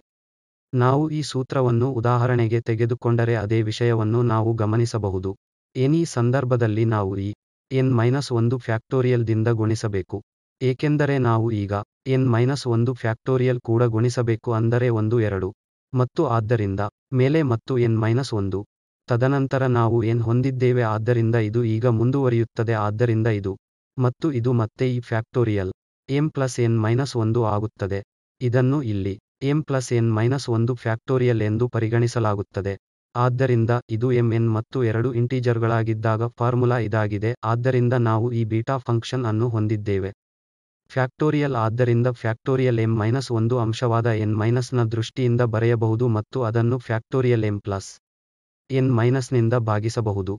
ನಾವು ಈ ಸೂತ್ರವನ್ನು ಉದಾಹರಣೆಗೆ ತೆಗೆದುಕೊಂಡರೆ ಅದೇ ವಿಷಯವನ್ನು ನಾವು ಗಮನಿಸಬಹುದು ಎನ್ ಸಂದರ್ಭದಲ್ಲಿ ನಾವು ಈ ಎನ್ ಮೈನಸ್ ಒಂದು ಫ್ಯಾಕ್ಟೋರಿಯಲ್ ದಿಂದ ಗುಣಿಸಬೇಕು ಏಕೆಂದರೆ ನಾವು ಈಗ ಎನ್ ಮೈನಸ್ ಒಂದು ಫ್ಯಾಕ್ಟೋರಿಯಲ್ ಕೂಡ ಗುಣಿಸಬೇಕು ಅಂದರೆ ಒಂದು ಎರಡು ಮತ್ತು ಆದ್ದರಿಂದ ಮೇಲೆ ಮತ್ತು ಎನ್ ಮೈನಸ್ ಒಂದು ತದನಂತರ ನಾವು ಎನ್ ಹೊಂದಿದ್ದೇವೆ ಆದ್ದರಿಂದ ಇದು ಈಗ ಮುಂದುವರಿಯುತ್ತದೆ ಆದ್ದರಿಂದ ಇದು ಮತ್ತು ಇದು ಮತ್ತೆ ಈ factorial M plus N minus ಒಂದು ಆಗುತ್ತದೆ ಇದನ್ನು ಇಲ್ಲಿ ಎಂ ಪ್ಲಸ್ ಎನ್ ಮೈನಸ್ ಒಂದು ಫ್ಯಾಕ್ಟೋರಿಯಲ್ ಎಂದು ಪರಿಗಣಿಸಲಾಗುತ್ತದೆ ಆದ್ದರಿಂದ ಇದು ಎಂ ಎನ್ ಮತ್ತು ಎರಡು ಇಂಟೀಜರ್ಗಳಾಗಿದ್ದಾಗ ಫಾರ್ಮುಲಾ ಇದಾಗಿದೆ ಆದ್ದರಿಂದ ನಾವು ಈ ಬೀಟಾ ಫಂಕ್ಷನ್ ಅನ್ನು ಹೊಂದಿದ್ದೇವೆ ಫ್ಯಾಕ್ಟೋರಿಯಲ್ ಆದ್ದರಿಂದ ಫ್ಯಾಕ್ಟೋರಿಯಲ್ ಎಂ ಮೈನಸ್ ಒಂದು ಅಂಶವಾದ ಎನ್ ಮೈನಸ್ನ ದೃಷ್ಟಿಯಿಂದ ಬರೆಯಬಹುದು ಮತ್ತು ಅದನ್ನು ಫ್ಯಾಕ್ಟೋರಿಯಲ್ ಎಂ ಪ್ಲಸ್ ಎನ್ ಮೈನಸ್ನಿಂದ ಭಾಗಿಸಬಹುದು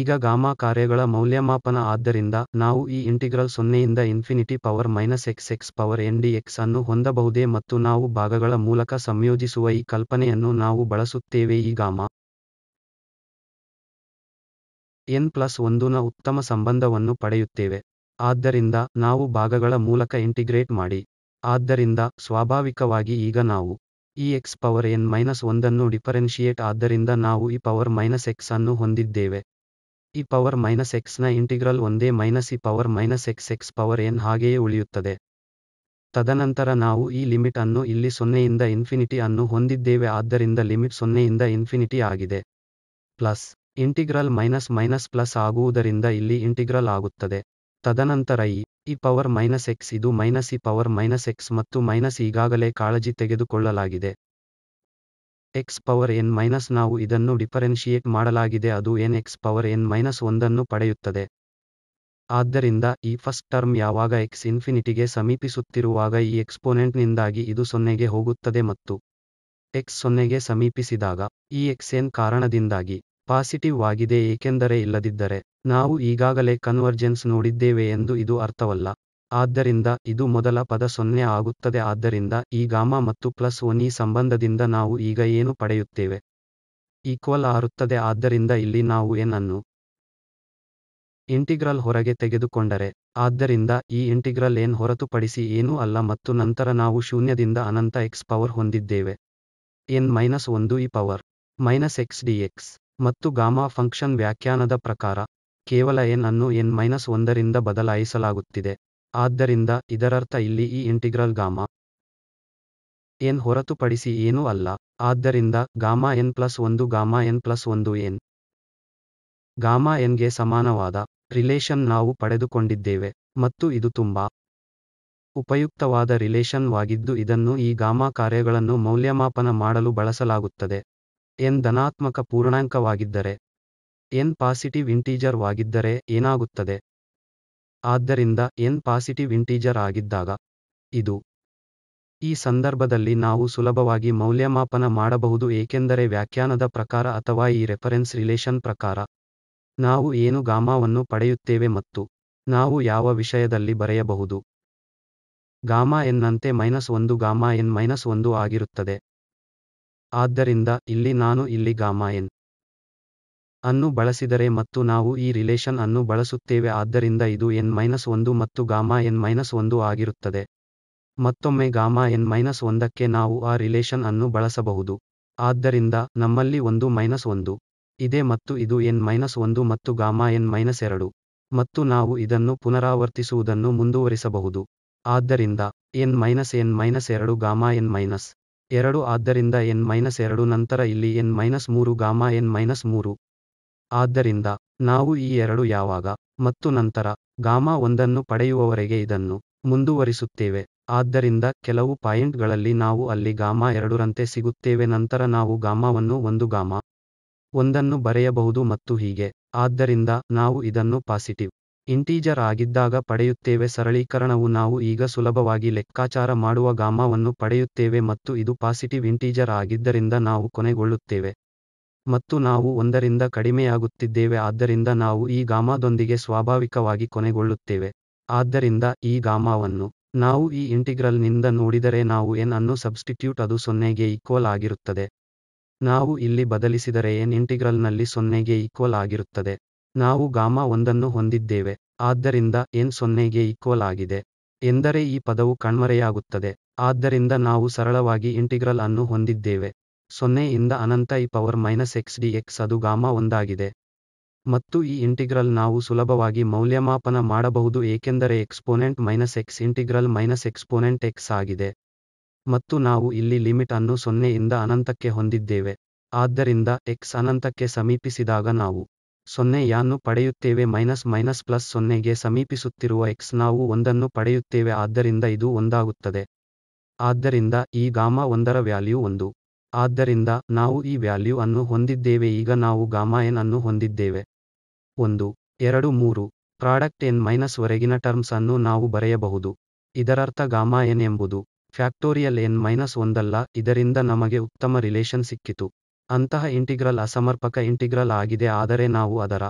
ಈಗ ಗಾಮಾ ಕಾರ್ಯಗಳ ಮೌಲ್ಯಮಾಪನ ಆದ್ದರಿಂದ ನಾವು ಈ ಇಂಟಿಗ್ರಲ್ ಸೊನ್ನೆಯಿಂದ infinity power minus X X power N D X ಅನ್ನು ಹೊಂದಬಹುದೇ ಮತ್ತು ನಾವು ಭಾಗಗಳ ಮೂಲಕ ಸಂಯೋಜಿಸುವ ಈ ಕಲ್ಪನೆಯನ್ನು ನಾವು ಬಳಸುತ್ತೇವೆ ಈ ಗಾಮಾ ಎನ್ ಪ್ಲಸ್ ನ ಉತ್ತಮ ಸಂಬಂಧವನ್ನು ಪಡೆಯುತ್ತೇವೆ ಆದ್ದರಿಂದ ನಾವು ಭಾಗಗಳ ಮೂಲಕ ಇಂಟಿಗ್ರೇಟ್ ಮಾಡಿ ಆದ್ದರಿಂದ ಸ್ವಾಭಾವಿಕವಾಗಿ ಈಗ ನಾವು ಈ ಎಕ್ಸ್ ಪವರ್ ಎನ್ ಮೈನಸ್ ಒಂದನ್ನು ಡಿಫರೆನ್ಷಿಯೇಟ್ ಆದ್ದರಿಂದ ನಾವು ಈ ಪವರ್ ಮೈನಸ್ ಎಕ್ಸ್ ಅನ್ನು ಹೊಂದಿದ್ದೇವೆ ಈ ಪವರ್ ಮೈನಸ್ ಎಕ್ಸ್ನ ಇಂಟಿಗ್ರಲ್ ಒಂದೇ ಮೈನಸ್ ಈ power minus X X power N ಹಾಗೆಯೇ ಉಳಿಯುತ್ತದೆ ತದನಂತರ ನಾವು ಈ ಲಿಮಿಟ್ ಅನ್ನು ಇಲ್ಲಿ ಸೊನ್ನೆಯಿಂದ ಇನ್ಫಿನಿಟಿ ಅನ್ನು ಹೊಂದಿದ್ದೇವೆ ಆದ್ದರಿಂದ ಲಿಮಿಟ್ ಸೊನ್ನೆಯಿಂದ ಇನ್ಫಿನಿಟಿ ಆಗಿದೆ plus integral minus minus plus ಆಗುವುದರಿಂದ ಇಲ್ಲಿ ಇಂಟಿಗ್ರಲ್ ಆಗುತ್ತದೆ ತದನಂತರ E E power minus X ಇದು minus E power minus X ಮತ್ತು ಮೈನಸ್ ಈಗಾಗಲೇ ಕಾಳಜಿ ತೆಗೆದುಕೊಳ್ಳಲಾಗಿದೆ ಎಕ್ಸ್ ಪವರ್ ಎನ್ ಮೈನಸ್ ನಾವು ಇದನ್ನು ಡಿಫರೆನ್ಷಿಯೇಟ್ ಮಾಡಲಾಗಿದೆ ಅದು N X power N minus ಒಂದನ್ನು ಪಡೆಯುತ್ತದೆ ಆದ್ದರಿಂದ ಈ ಫಸ್ಟ್ ಟರ್ಮ್ ಯಾವಾಗ ಎಕ್ಸ್ ಇನ್ಫಿನಿಟಿಗೆ ಸಮೀಪಿಸುತ್ತಿರುವಾಗ ಈ ಎಕ್ಸ್ಪೋನೆಂಟ್ನಿಂದಾಗಿ ಇದು ಸೊನ್ನೆಗೆ ಹೋಗುತ್ತದೆ ಮತ್ತು ಎಕ್ಸ್ ಸೊನ್ನೆಗೆ ಸಮೀಪಿಸಿದಾಗ ಈ ಎಕ್ಸ್ ಎನ್ ಕಾರಣದಿಂದಾಗಿ ಪಾಸಿಟಿವ್ ಆಗಿದೆ ಏಕೆಂದರೆ ಇಲ್ಲದಿದ್ದರೆ ನಾವು ಈಗಾಗಲೇ ಕನ್ವರ್ಜೆನ್ಸ್ ನೋಡಿದ್ದೇವೆ ಎಂದು ಇದು ಅರ್ಥವಲ್ಲ ಆದ್ದರಿಂದ ಇದು ಮೊದಲ ಪದ ಸೊನ್ನೆ ಆಗುತ್ತದೆ ಆದ್ದರಿಂದ ಈ ಗಾಮ ಮತ್ತು ಪ್ಲಸ್ ಒನ್ ಈ ಸಂಬಂಧದಿಂದ ನಾವು ಈಗ ಏನು ಪಡೆಯುತ್ತೇವೆ ಈಕ್ವಲ್ ಆರುತ್ತದೆ ಆದ್ದರಿಂದ ಇಲ್ಲಿ ನಾವು ಎನ್ ಅನ್ನು ಇಂಟಿಗ್ರಲ್ ಹೊರಗೆ ತೆಗೆದುಕೊಂಡರೆ ಆದ್ದರಿಂದ ಈ ಇಂಟಿಗ್ರಲ್ ಏನ್ ಹೊರತುಪಡಿಸಿ ಏನೂ ಅಲ್ಲ ಮತ್ತು ನಂತರ ನಾವು ಶೂನ್ಯದಿಂದ ಅನಂತ ಎಕ್ಸ್ ಪವರ್ ಹೊಂದಿದ್ದೇವೆ ಎನ್ ಮೈನಸ್ ಒಂದು E power minus X D X ಮತ್ತು ಗಾಮಾ ಫಂಕ್ಷನ್ ವ್ಯಾಖ್ಯಾನದ ಪ್ರಕಾರ ಕೇವಲ ಎನ್ ಅನ್ನು ಎನ್ ಮೈನಸ್ ಒಂದರಿಂದ ಬದಲಾಯಿಸಲಾಗುತ್ತಿದೆ ಆದ್ದರಿಂದ ಇದರರ್ಥ ಇಲ್ಲಿ ಈ ಇಂಟಿಗ್ರಲ್ ಗಾಮ ಎನ್ ಹೊರತುಪಡಿಸಿ ಏನೂ ಅಲ್ಲ ಆದ್ದರಿಂದ ಗಾಮಾ ಎನ್ ಪ್ಲಸ್ ಒಂದು ಗಾಮಾ ಎನ್ ಪ್ಲಸ್ ಒಂದು ಎನ್ ಗಾಮಾ ಎನ್ಗೆ ಸಮಾನವಾದ ರಿಲೇಷನ್ ನಾವು ಪಡೆದುಕೊಂಡಿದ್ದೇವೆ ಮತ್ತು ಇದು ತುಂಬಾ ಉಪಯುಕ್ತವಾದ ರಿಲೇಷನ್ ವಾಗಿದ್ದು ಇದನ್ನು ಈ ಗಾಮಾ ಕಾರ್ಯಗಳನ್ನು ಮೌಲ್ಯಮಾಪನ ಮಾಡಲು ಬಳಸಲಾಗುತ್ತದೆ ಎನ್ ಧನಾತ್ಮಕ ಪೂರ್ಣಾಂಕವಾಗಿದ್ದರೆ ಎನ್ ಪಾಸಿಟಿವ್ ಇಂಟೀಜರ್ ವಾಗಿದ್ದರೆ ಏನಾಗುತ್ತದೆ ಆದ್ದರಿಂದ ಎನ್ ಪಾಸಿಟಿವ್ ಇಂಟೀಜರ್ ಆಗಿದ್ದಾಗ ಇದು ಈ ಸಂದರ್ಭದಲ್ಲಿ ನಾವು ಸುಲಭವಾಗಿ ಮೌಲ್ಯಮಾಪನ ಮಾಡಬಹುದು ಏಕೆಂದರೆ ವ್ಯಾಖ್ಯಾನದ ಪ್ರಕಾರ ಅಥವಾ ಈ ರೆಫರೆನ್ಸ್ ರಿಲೇಷನ್ ಪ್ರಕಾರ ನಾವು ಏನು ಗಾಮಾವನ್ನು ಪಡೆಯುತ್ತೇವೆ ಮತ್ತು ನಾವು ಯಾವ ವಿಷಯದಲ್ಲಿ ಬರೆಯಬಹುದು ಗಾಮಾ ಎನ್ನಂತೆ ಮೈನಸ್ ಒಂದು ಗಾಮಾ ಎನ್ ಮೈನಸ್ ಒಂದು ಆಗಿರುತ್ತದೆ ಆದ್ದರಿಂದ ಇಲ್ಲಿ ನಾನು ಇಲ್ಲಿ ಗಾಮಾ ಎನ್ ಅನ್ನು ಬಳಸಿದರೆ ಮತ್ತು ನಾವು ಈ ರಿಲೇಶನ್ ಅನ್ನು ಬಳಸುತ್ತೇವೆ ಆದ್ದರಿಂದ ಇದು ಎನ್ ಮೈನಸ್ ಒಂದು ಮತ್ತು ಗಾಮಾ ಎನ್ ಮೈನಸ್ ಒಂದು ಆಗಿರುತ್ತದೆ ಮತ್ತೊಮ್ಮೆ ಗಾಮಾ ಎನ್ ಮೈನಸ್ ಒಂದಕ್ಕೆ ನಾವು ಆ ರಿಲೇಶನ್ ಅನ್ನು ಬಳಸಬಹುದು ಆದ್ದರಿಂದ ನಮ್ಮಲ್ಲಿ ಒಂದು ಮೈನಸ್ ಒಂದು ಇದೆ ಮತ್ತು ಇದು ಎನ್ ಮೈನಸ್ ಒಂದು ಮತ್ತು ಗಾಮಾ ಎನ್ ಮೈನಸ್ ಎರಡು ಮತ್ತು ನಾವು ಇದನ್ನು ಪುನರಾವರ್ತಿಸುವುದನ್ನು ಮುಂದುವರಿಸಬಹುದು ಆದ್ದರಿಂದ ಎನ್ ಮೈನಸ್ ಎನ್ ಮೈನಸ್ ಎರಡು ಗಾಮಾ ಎನ್ ಮೈನಸ್ ಎರಡು ಆದ್ದರಿಂದ ಎನ್ ಮೈನಸ್ ಎರಡು ನಂತರ ಇಲ್ಲಿ ಎನ್ ಮೈನಸ್ ಮೂರು ಗಾಮಾ ಎನ್ ಮೈನಸ್ ಮೂರು ಆದ್ದರಿಂದ ನಾವು ಈ ಎರಡು ಯಾವಾಗ ಮತ್ತು ನಂತರ ಗಾಮಾ ಒಂದನ್ನು ಪಡೆಯುವವರೆಗೆ ಇದನ್ನು ಮುಂದುವರಿಸುತ್ತೇವೆ ಆದ್ದರಿಂದ ಕೆಲವು ಪಾಯಿಂಟ್ ಗಳಲ್ಲಿ ನಾವು ಅಲ್ಲಿ ಗಾಮಾ ಎರಡರಂತೆ ಸಿಗುತ್ತೇವೆ ನಂತರ ನಾವು ಗಾಮಾವನ್ನು ಒಂದು ಗಾಮಾ ಒಂದನ್ನು ಬರೆಯಬಹುದು ಮತ್ತು ಹೀಗೆ ಆದ್ದರಿಂದ ನಾವು ಇದನ್ನು ಪಾಸಿಟಿವ್ ಇಂಟೀಜರ್ ಆಗಿದ್ದಾಗ ಪಡೆಯುತ್ತೇವೆ ಸರಳೀಕರಣವು ನಾವು ಈಗ ಸುಲಭವಾಗಿ ಲೆಕ್ಕಾಚಾರ ಮಾಡುವ ಗಾಮಾವನ್ನು ಪಡೆಯುತ್ತೇವೆ ಮತ್ತು ಇದು ಪಾಸಿಟಿವ್ ಇಂಟೀಜರ್ ಆಗಿದ್ದರಿಂದ ನಾವು ಕೊನೆಗೊಳ್ಳುತ್ತೇವೆ ಮತ್ತು ನಾವು ಒಂದರಿಂದ ಕಡಿಮೆಯಾಗುತ್ತಿದ್ದೇವೆ ಆದ್ದರಿಂದ ನಾವು ಈ ಗಾಮಾದೊಂದಿಗೆ ಸ್ವಾಭಾವಿಕವಾಗಿ ಕೊನೆಗೊಳ್ಳುತ್ತೇವೆ ಆದ್ದರಿಂದ ಈ ಗಾಮಾವನ್ನು ನಾವು ಈ ಇಂಟಿಗ್ರಲ್ನಿಂದ ನೋಡಿದರೆ ನಾವು ಎನ್ ಅನ್ನು ಸಬ್ಸ್ಟಿಟ್ಯೂಟ್ ಅದು ಸೊನ್ನೆಗೆ ಈಕ್ವಲ್ ಆಗಿರುತ್ತದೆ ನಾವು ಇಲ್ಲಿ ಬದಲಿಸಿದರೆ ಎನ್ ಇಂಟಿಗ್ರಲ್ನಲ್ಲಿ ಸೊನ್ನೆಗೆ ಈಕ್ವಲ್ ಆಗಿರುತ್ತದೆ ನಾವು ಗಾಮಾ ಒಂದನ್ನು ಹೊಂದಿದ್ದೇವೆ ಆದ್ದರಿಂದ ಎನ್ ಸೊನ್ನೆಗೆ ಈಕ್ವಲ್ ಆಗಿದೆ ಎಂದರೆ ಈ ಪದವು ಕಣ್ಮರೆಯಾಗುತ್ತದೆ ಆದ್ದರಿಂದ ನಾವು ಸರಳವಾಗಿ ಇಂಟಿಗ್ರಲ್ ಅನ್ನು ಹೊಂದಿದ್ದೇವೆ ಸೊನ್ನೆಯಿಂದ ಅನಂತ E power minus X D X ಅದು ಗಾಮಾ ಒಂದಾಗಿದೆ ಮತ್ತು ಈ ಇಂಟಿಗ್ರಲ್ ನಾವು ಸುಲಭವಾಗಿ ಮೌಲ್ಯಮಾಪನ ಮಾಡಬಹುದು ಏಕೆಂದರೆ exponent minus X integral minus exponent X ಆಗಿದೆ ಮತ್ತು ನಾವು ಇಲ್ಲಿ ಲಿಮಿಟ್ ಅನ್ನು ಸೊನ್ನೆಯಿಂದ ಅನಂತಕ್ಕೆ ಹೊಂದಿದ್ದೇವೆ ಆದ್ದರಿಂದ ಎಕ್ಸ್ ಅನಂತಕ್ಕೆ ಸಮೀಪಿಸಿದಾಗ ನಾವು ಸೊನ್ನೆ ಯಾನ್ನು ಪಡೆಯುತ್ತೇವೆ ಮೈನಸ್ ಮೈನಸ್ ಪ್ಲಸ್ ಸೊನ್ನೆಗೆ ಸಮೀಪಿಸುತ್ತಿರುವ ಎಕ್ಸ್ ನಾವು ಒಂದನ್ನು ಪಡೆಯುತ್ತೇವೆ ಆದ್ದರಿಂದ ಇದು ಒಂದಾಗುತ್ತದೆ ಆದ್ದರಿಂದ ಈ ಗಾಮ ಒಂದರ ವ್ಯಾಲ್ಯೂ ಒಂದು ಆದ್ದರಿಂದ ನಾವು ಈ ವ್ಯಾಲ್ಯೂ ಅನ್ನು ಹೊಂದಿದ್ದೇವೆ ಈಗ ನಾವು ಗಾಮಾಯನ್ ಅನ್ನು ಹೊಂದಿದ್ದೇವೆ ಒಂದು ಎರಡು ಮೂರು ಪ್ರಾಡಕ್ಟ್ ಎನ್ ಮೈನಸ್ ವರೆಗಿನ ಟರ್ಮ್ಸ್ ಅನ್ನು ನಾವು ಬರೆಯಬಹುದು ಇದರರ್ಥ ಗಾಮಾಯನ್ ಎಂಬುದು ಫ್ಯಾಕ್ಟೋರಿಯಲ್ ಎನ್ ಮೈನಸ್ ಒಂದಲ್ಲ ಇದರಿಂದ ನಮಗೆ ಉತ್ತಮ ರಿಲೇಶನ್ ಸಿಕ್ಕಿತು ಅಂತಹ ಇಂಟಿಗ್ರಲ್ ಅಸಮರ್ಪಕ ಇಂಟಿಗ್ರಲ್ ಆಗಿದೆ ಆದರೆ ನಾವು ಅದರ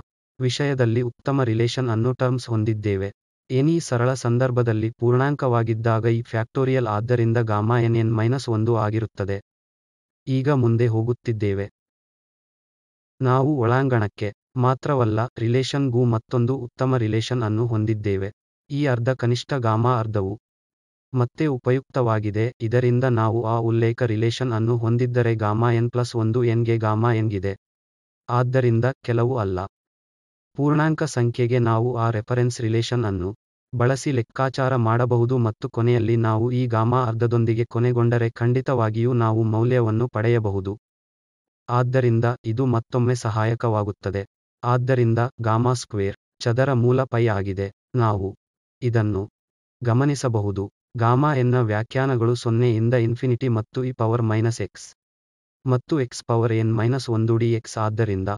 ವಿಷಯದಲ್ಲಿ ಉತ್ತಮ ರಿಲೇಷನ್ ಅನ್ನು ಟರ್ಮ್ಸ್ ಹೊಂದಿದ್ದೇವೆ ಎನಿ ಸರಳ ಸಂದರ್ಭದಲ್ಲಿ ಪೂರ್ಣಾಂಕವಾಗಿದ್ದಾಗ ಈ ಫ್ಯಾಕ್ಟೋರಿಯಲ್ ಆದ್ದರಿಂದ ಗಾಮಾ ಎನ್ ಎನ್ ಮೈನಸ್ ಒಂದು ಆಗಿರುತ್ತದೆ ಈಗ ಮುಂದೆ ಹೋಗುತ್ತಿದ್ದೇವೆ ನಾವು ಒಳಾಂಗಣಕ್ಕೆ ಮಾತ್ರವಲ್ಲ ರಿಲೇಷನ್ಗೂ ಮತ್ತೊಂದು ಉತ್ತಮ ರಿಲೇಶನ್ ಅನ್ನು ಹೊಂದಿದ್ದೇವೆ ಈ ಅರ್ಧ ಕನಿಷ್ಠ ಗಾಮಾ ಅರ್ಧವು ಮತ್ತೆ ಉಪಯುಕ್ತವಾಗಿದೆ ಇದರಿಂದ ನಾವು ಆ ಉಲ್ಲೇಖ ರಿಲೇಶನ್ ಅನ್ನು ಹೊಂದಿದ್ದರೆ ಗಾಮಾ ಎನ್ ಪ್ಲಸ್ ಒಂದು ಎನ್ಗೆ ಗಾಮಾ ಎನ್ಗಿದೆ ಆದ್ದರಿಂದ ಕೆಲವು ಅಲ್ಲ ಪೂರ್ಣಾಂಕ ಸಂಖ್ಯೆಗೆ ನಾವು ಆ ರೆಫರೆನ್ಸ್ ರಿಲೇಶನ್ ಅನ್ನು ಬಳಸಿ ಲೆಕ್ಕಾಚಾರ ಮಾಡಬಹುದು ಮತ್ತು ಕೊನೆಯಲ್ಲಿ ನಾವು ಈ ಗಾಮಾ ಅರ್ಧದೊಂದಿಗೆ ಕೊನೆಗೊಂಡರೆ ಖಂಡಿತವಾಗಿಯೂ ನಾವು ಮೌಲ್ಯವನ್ನು ಪಡೆಯಬಹುದು ಆದ್ದರಿಂದ ಇದು ಮತ್ತೊಮ್ಮೆ ಸಹಾಯಕವಾಗುತ್ತದೆ ಆದ್ದರಿಂದ ಗಾಮಾ ಸ್ಕ್ವೇರ್ ಚದರ ಮೂಲ ಪೈ ಆಗಿದೆ ನಾವು ಇದನ್ನು ಗಮನಿಸಬಹುದು ಗಾಮಾ ಎನ್ನ ವ್ಯಾಖ್ಯಾನಗಳು ಸೊನ್ನೆಯಿಂದ ಇನ್ಫಿನಿಟಿ ಮತ್ತು ಇ ಪವರ್ ಮೈನಸ್ ಎಕ್ಸ್ ಮತ್ತು ಎಕ್ಸ್ ಪವರ್ ಎನ್ ಮೈನಸ್ ಒಂದು ಡಿ ಎಕ್ಸ್ ಆದ್ದರಿಂದ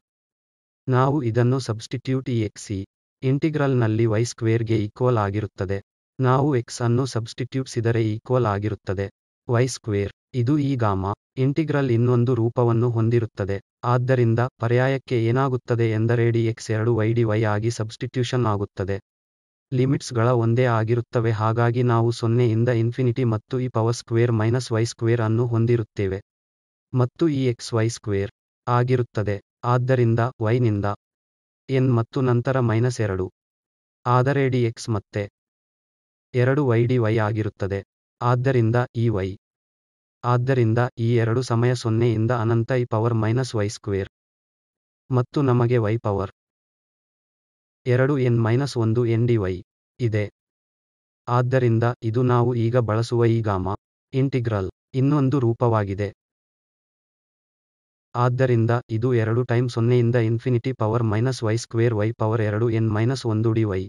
ನಾವು ಇದನ್ನು ಸಬ್ಸ್ಟಿಟ್ಯೂಟ್ ಇ ಎಕ್ಸಿ ಇಂಟಿಗ್ರಲ್ನಲ್ಲಿ ವೈ ಸ್ಕ್ವೇರ್ಗೆ ಈಕ್ವಲ್ ಆಗಿರುತ್ತದೆ ನಾವು ಎಕ್ಸ್ ಅನ್ನು ಸಬ್ಸ್ಟಿಟ್ಯೂಟ್ಸಿದರೆ ಈಕ್ವಲ್ ಆಗಿರುತ್ತದೆ ವೈ ಸ್ಕ್ವೇರ್ ಇದು ಈ ಗಾಮ ಇಂಟಿಗ್ರಲ್ ಇನ್ನೊಂದು ರೂಪವನ್ನು ಹೊಂದಿರುತ್ತದೆ ಆದ್ದರಿಂದ ಪರ್ಯಾಯಕ್ಕೆ ಏನಾಗುತ್ತದೆ ಎಂದರೆ ಡಿ ಎಕ್ಸ್ ಎರಡು ವೈ ಡಿ ವೈ ಆಗಿ ಸಬ್ಸ್ಟಿಟ್ಯೂಷನ್ ಆಗುತ್ತದೆ ಲಿಮಿಟ್ಸ್ಗಳ ಒಂದೇ ಆಗಿರುತ್ತವೆ ಹಾಗಾಗಿ ನಾವು ಸೊನ್ನೆಯಿಂದ ಇನ್ಫಿನಿಟಿ ಮತ್ತು ಈ power square minus Y square ಅನ್ನು ಹೊಂದಿರುತ್ತೇವೆ ಮತ್ತು ಈ ಎಕ್ಸ್ ವೈ ಸ್ಕ್ವೇರ್ ಆಗಿರುತ್ತದೆ ಆದ್ದರಿಂದ ವೈನಿಂದ ಎನ್ ಮತ್ತು ನಂತರ ಮೈನಸ್ ಎರಡು ಆದರೆ ಡಿ ಎಕ್ಸ್ ಮತ್ತೆ ಎರಡು ವೈ ಡಿ ವೈ ಆಗಿರುತ್ತದೆ ಆದ್ದರಿಂದ ಈ ವೈ ಆದ್ದರಿಂದ ಈ ಎರಡು ಸಮಯ ಸೊನ್ನೆಯಿಂದ ಅನಂತ E power minus Y square ಮತ್ತು ನಮಗೆ ವೈ ಪವರ್ ಎರಡು ಎನ್ ಮೈನಸ್ ಒಂದು ಎನ್ ಡಿ ವೈ ಇದೆ ಆದ್ದರಿಂದ ಇದು ನಾವು ಈಗ ಬಳಸುವ ಈ ಇಂಟಿಗ್ರಲ್ ಇನ್ನೊಂದು ರೂಪವಾಗಿದೆ ಆದ್ದರಿಂದ ಇದು ಎರಡು ಟೈಮ್ ಸೊನ್ನೆಯಿಂದ infinity power minus Y square Y power ಎರಡು ಎನ್ ಮೈನಸ್ ಒಂದು ಡಿ ವೈ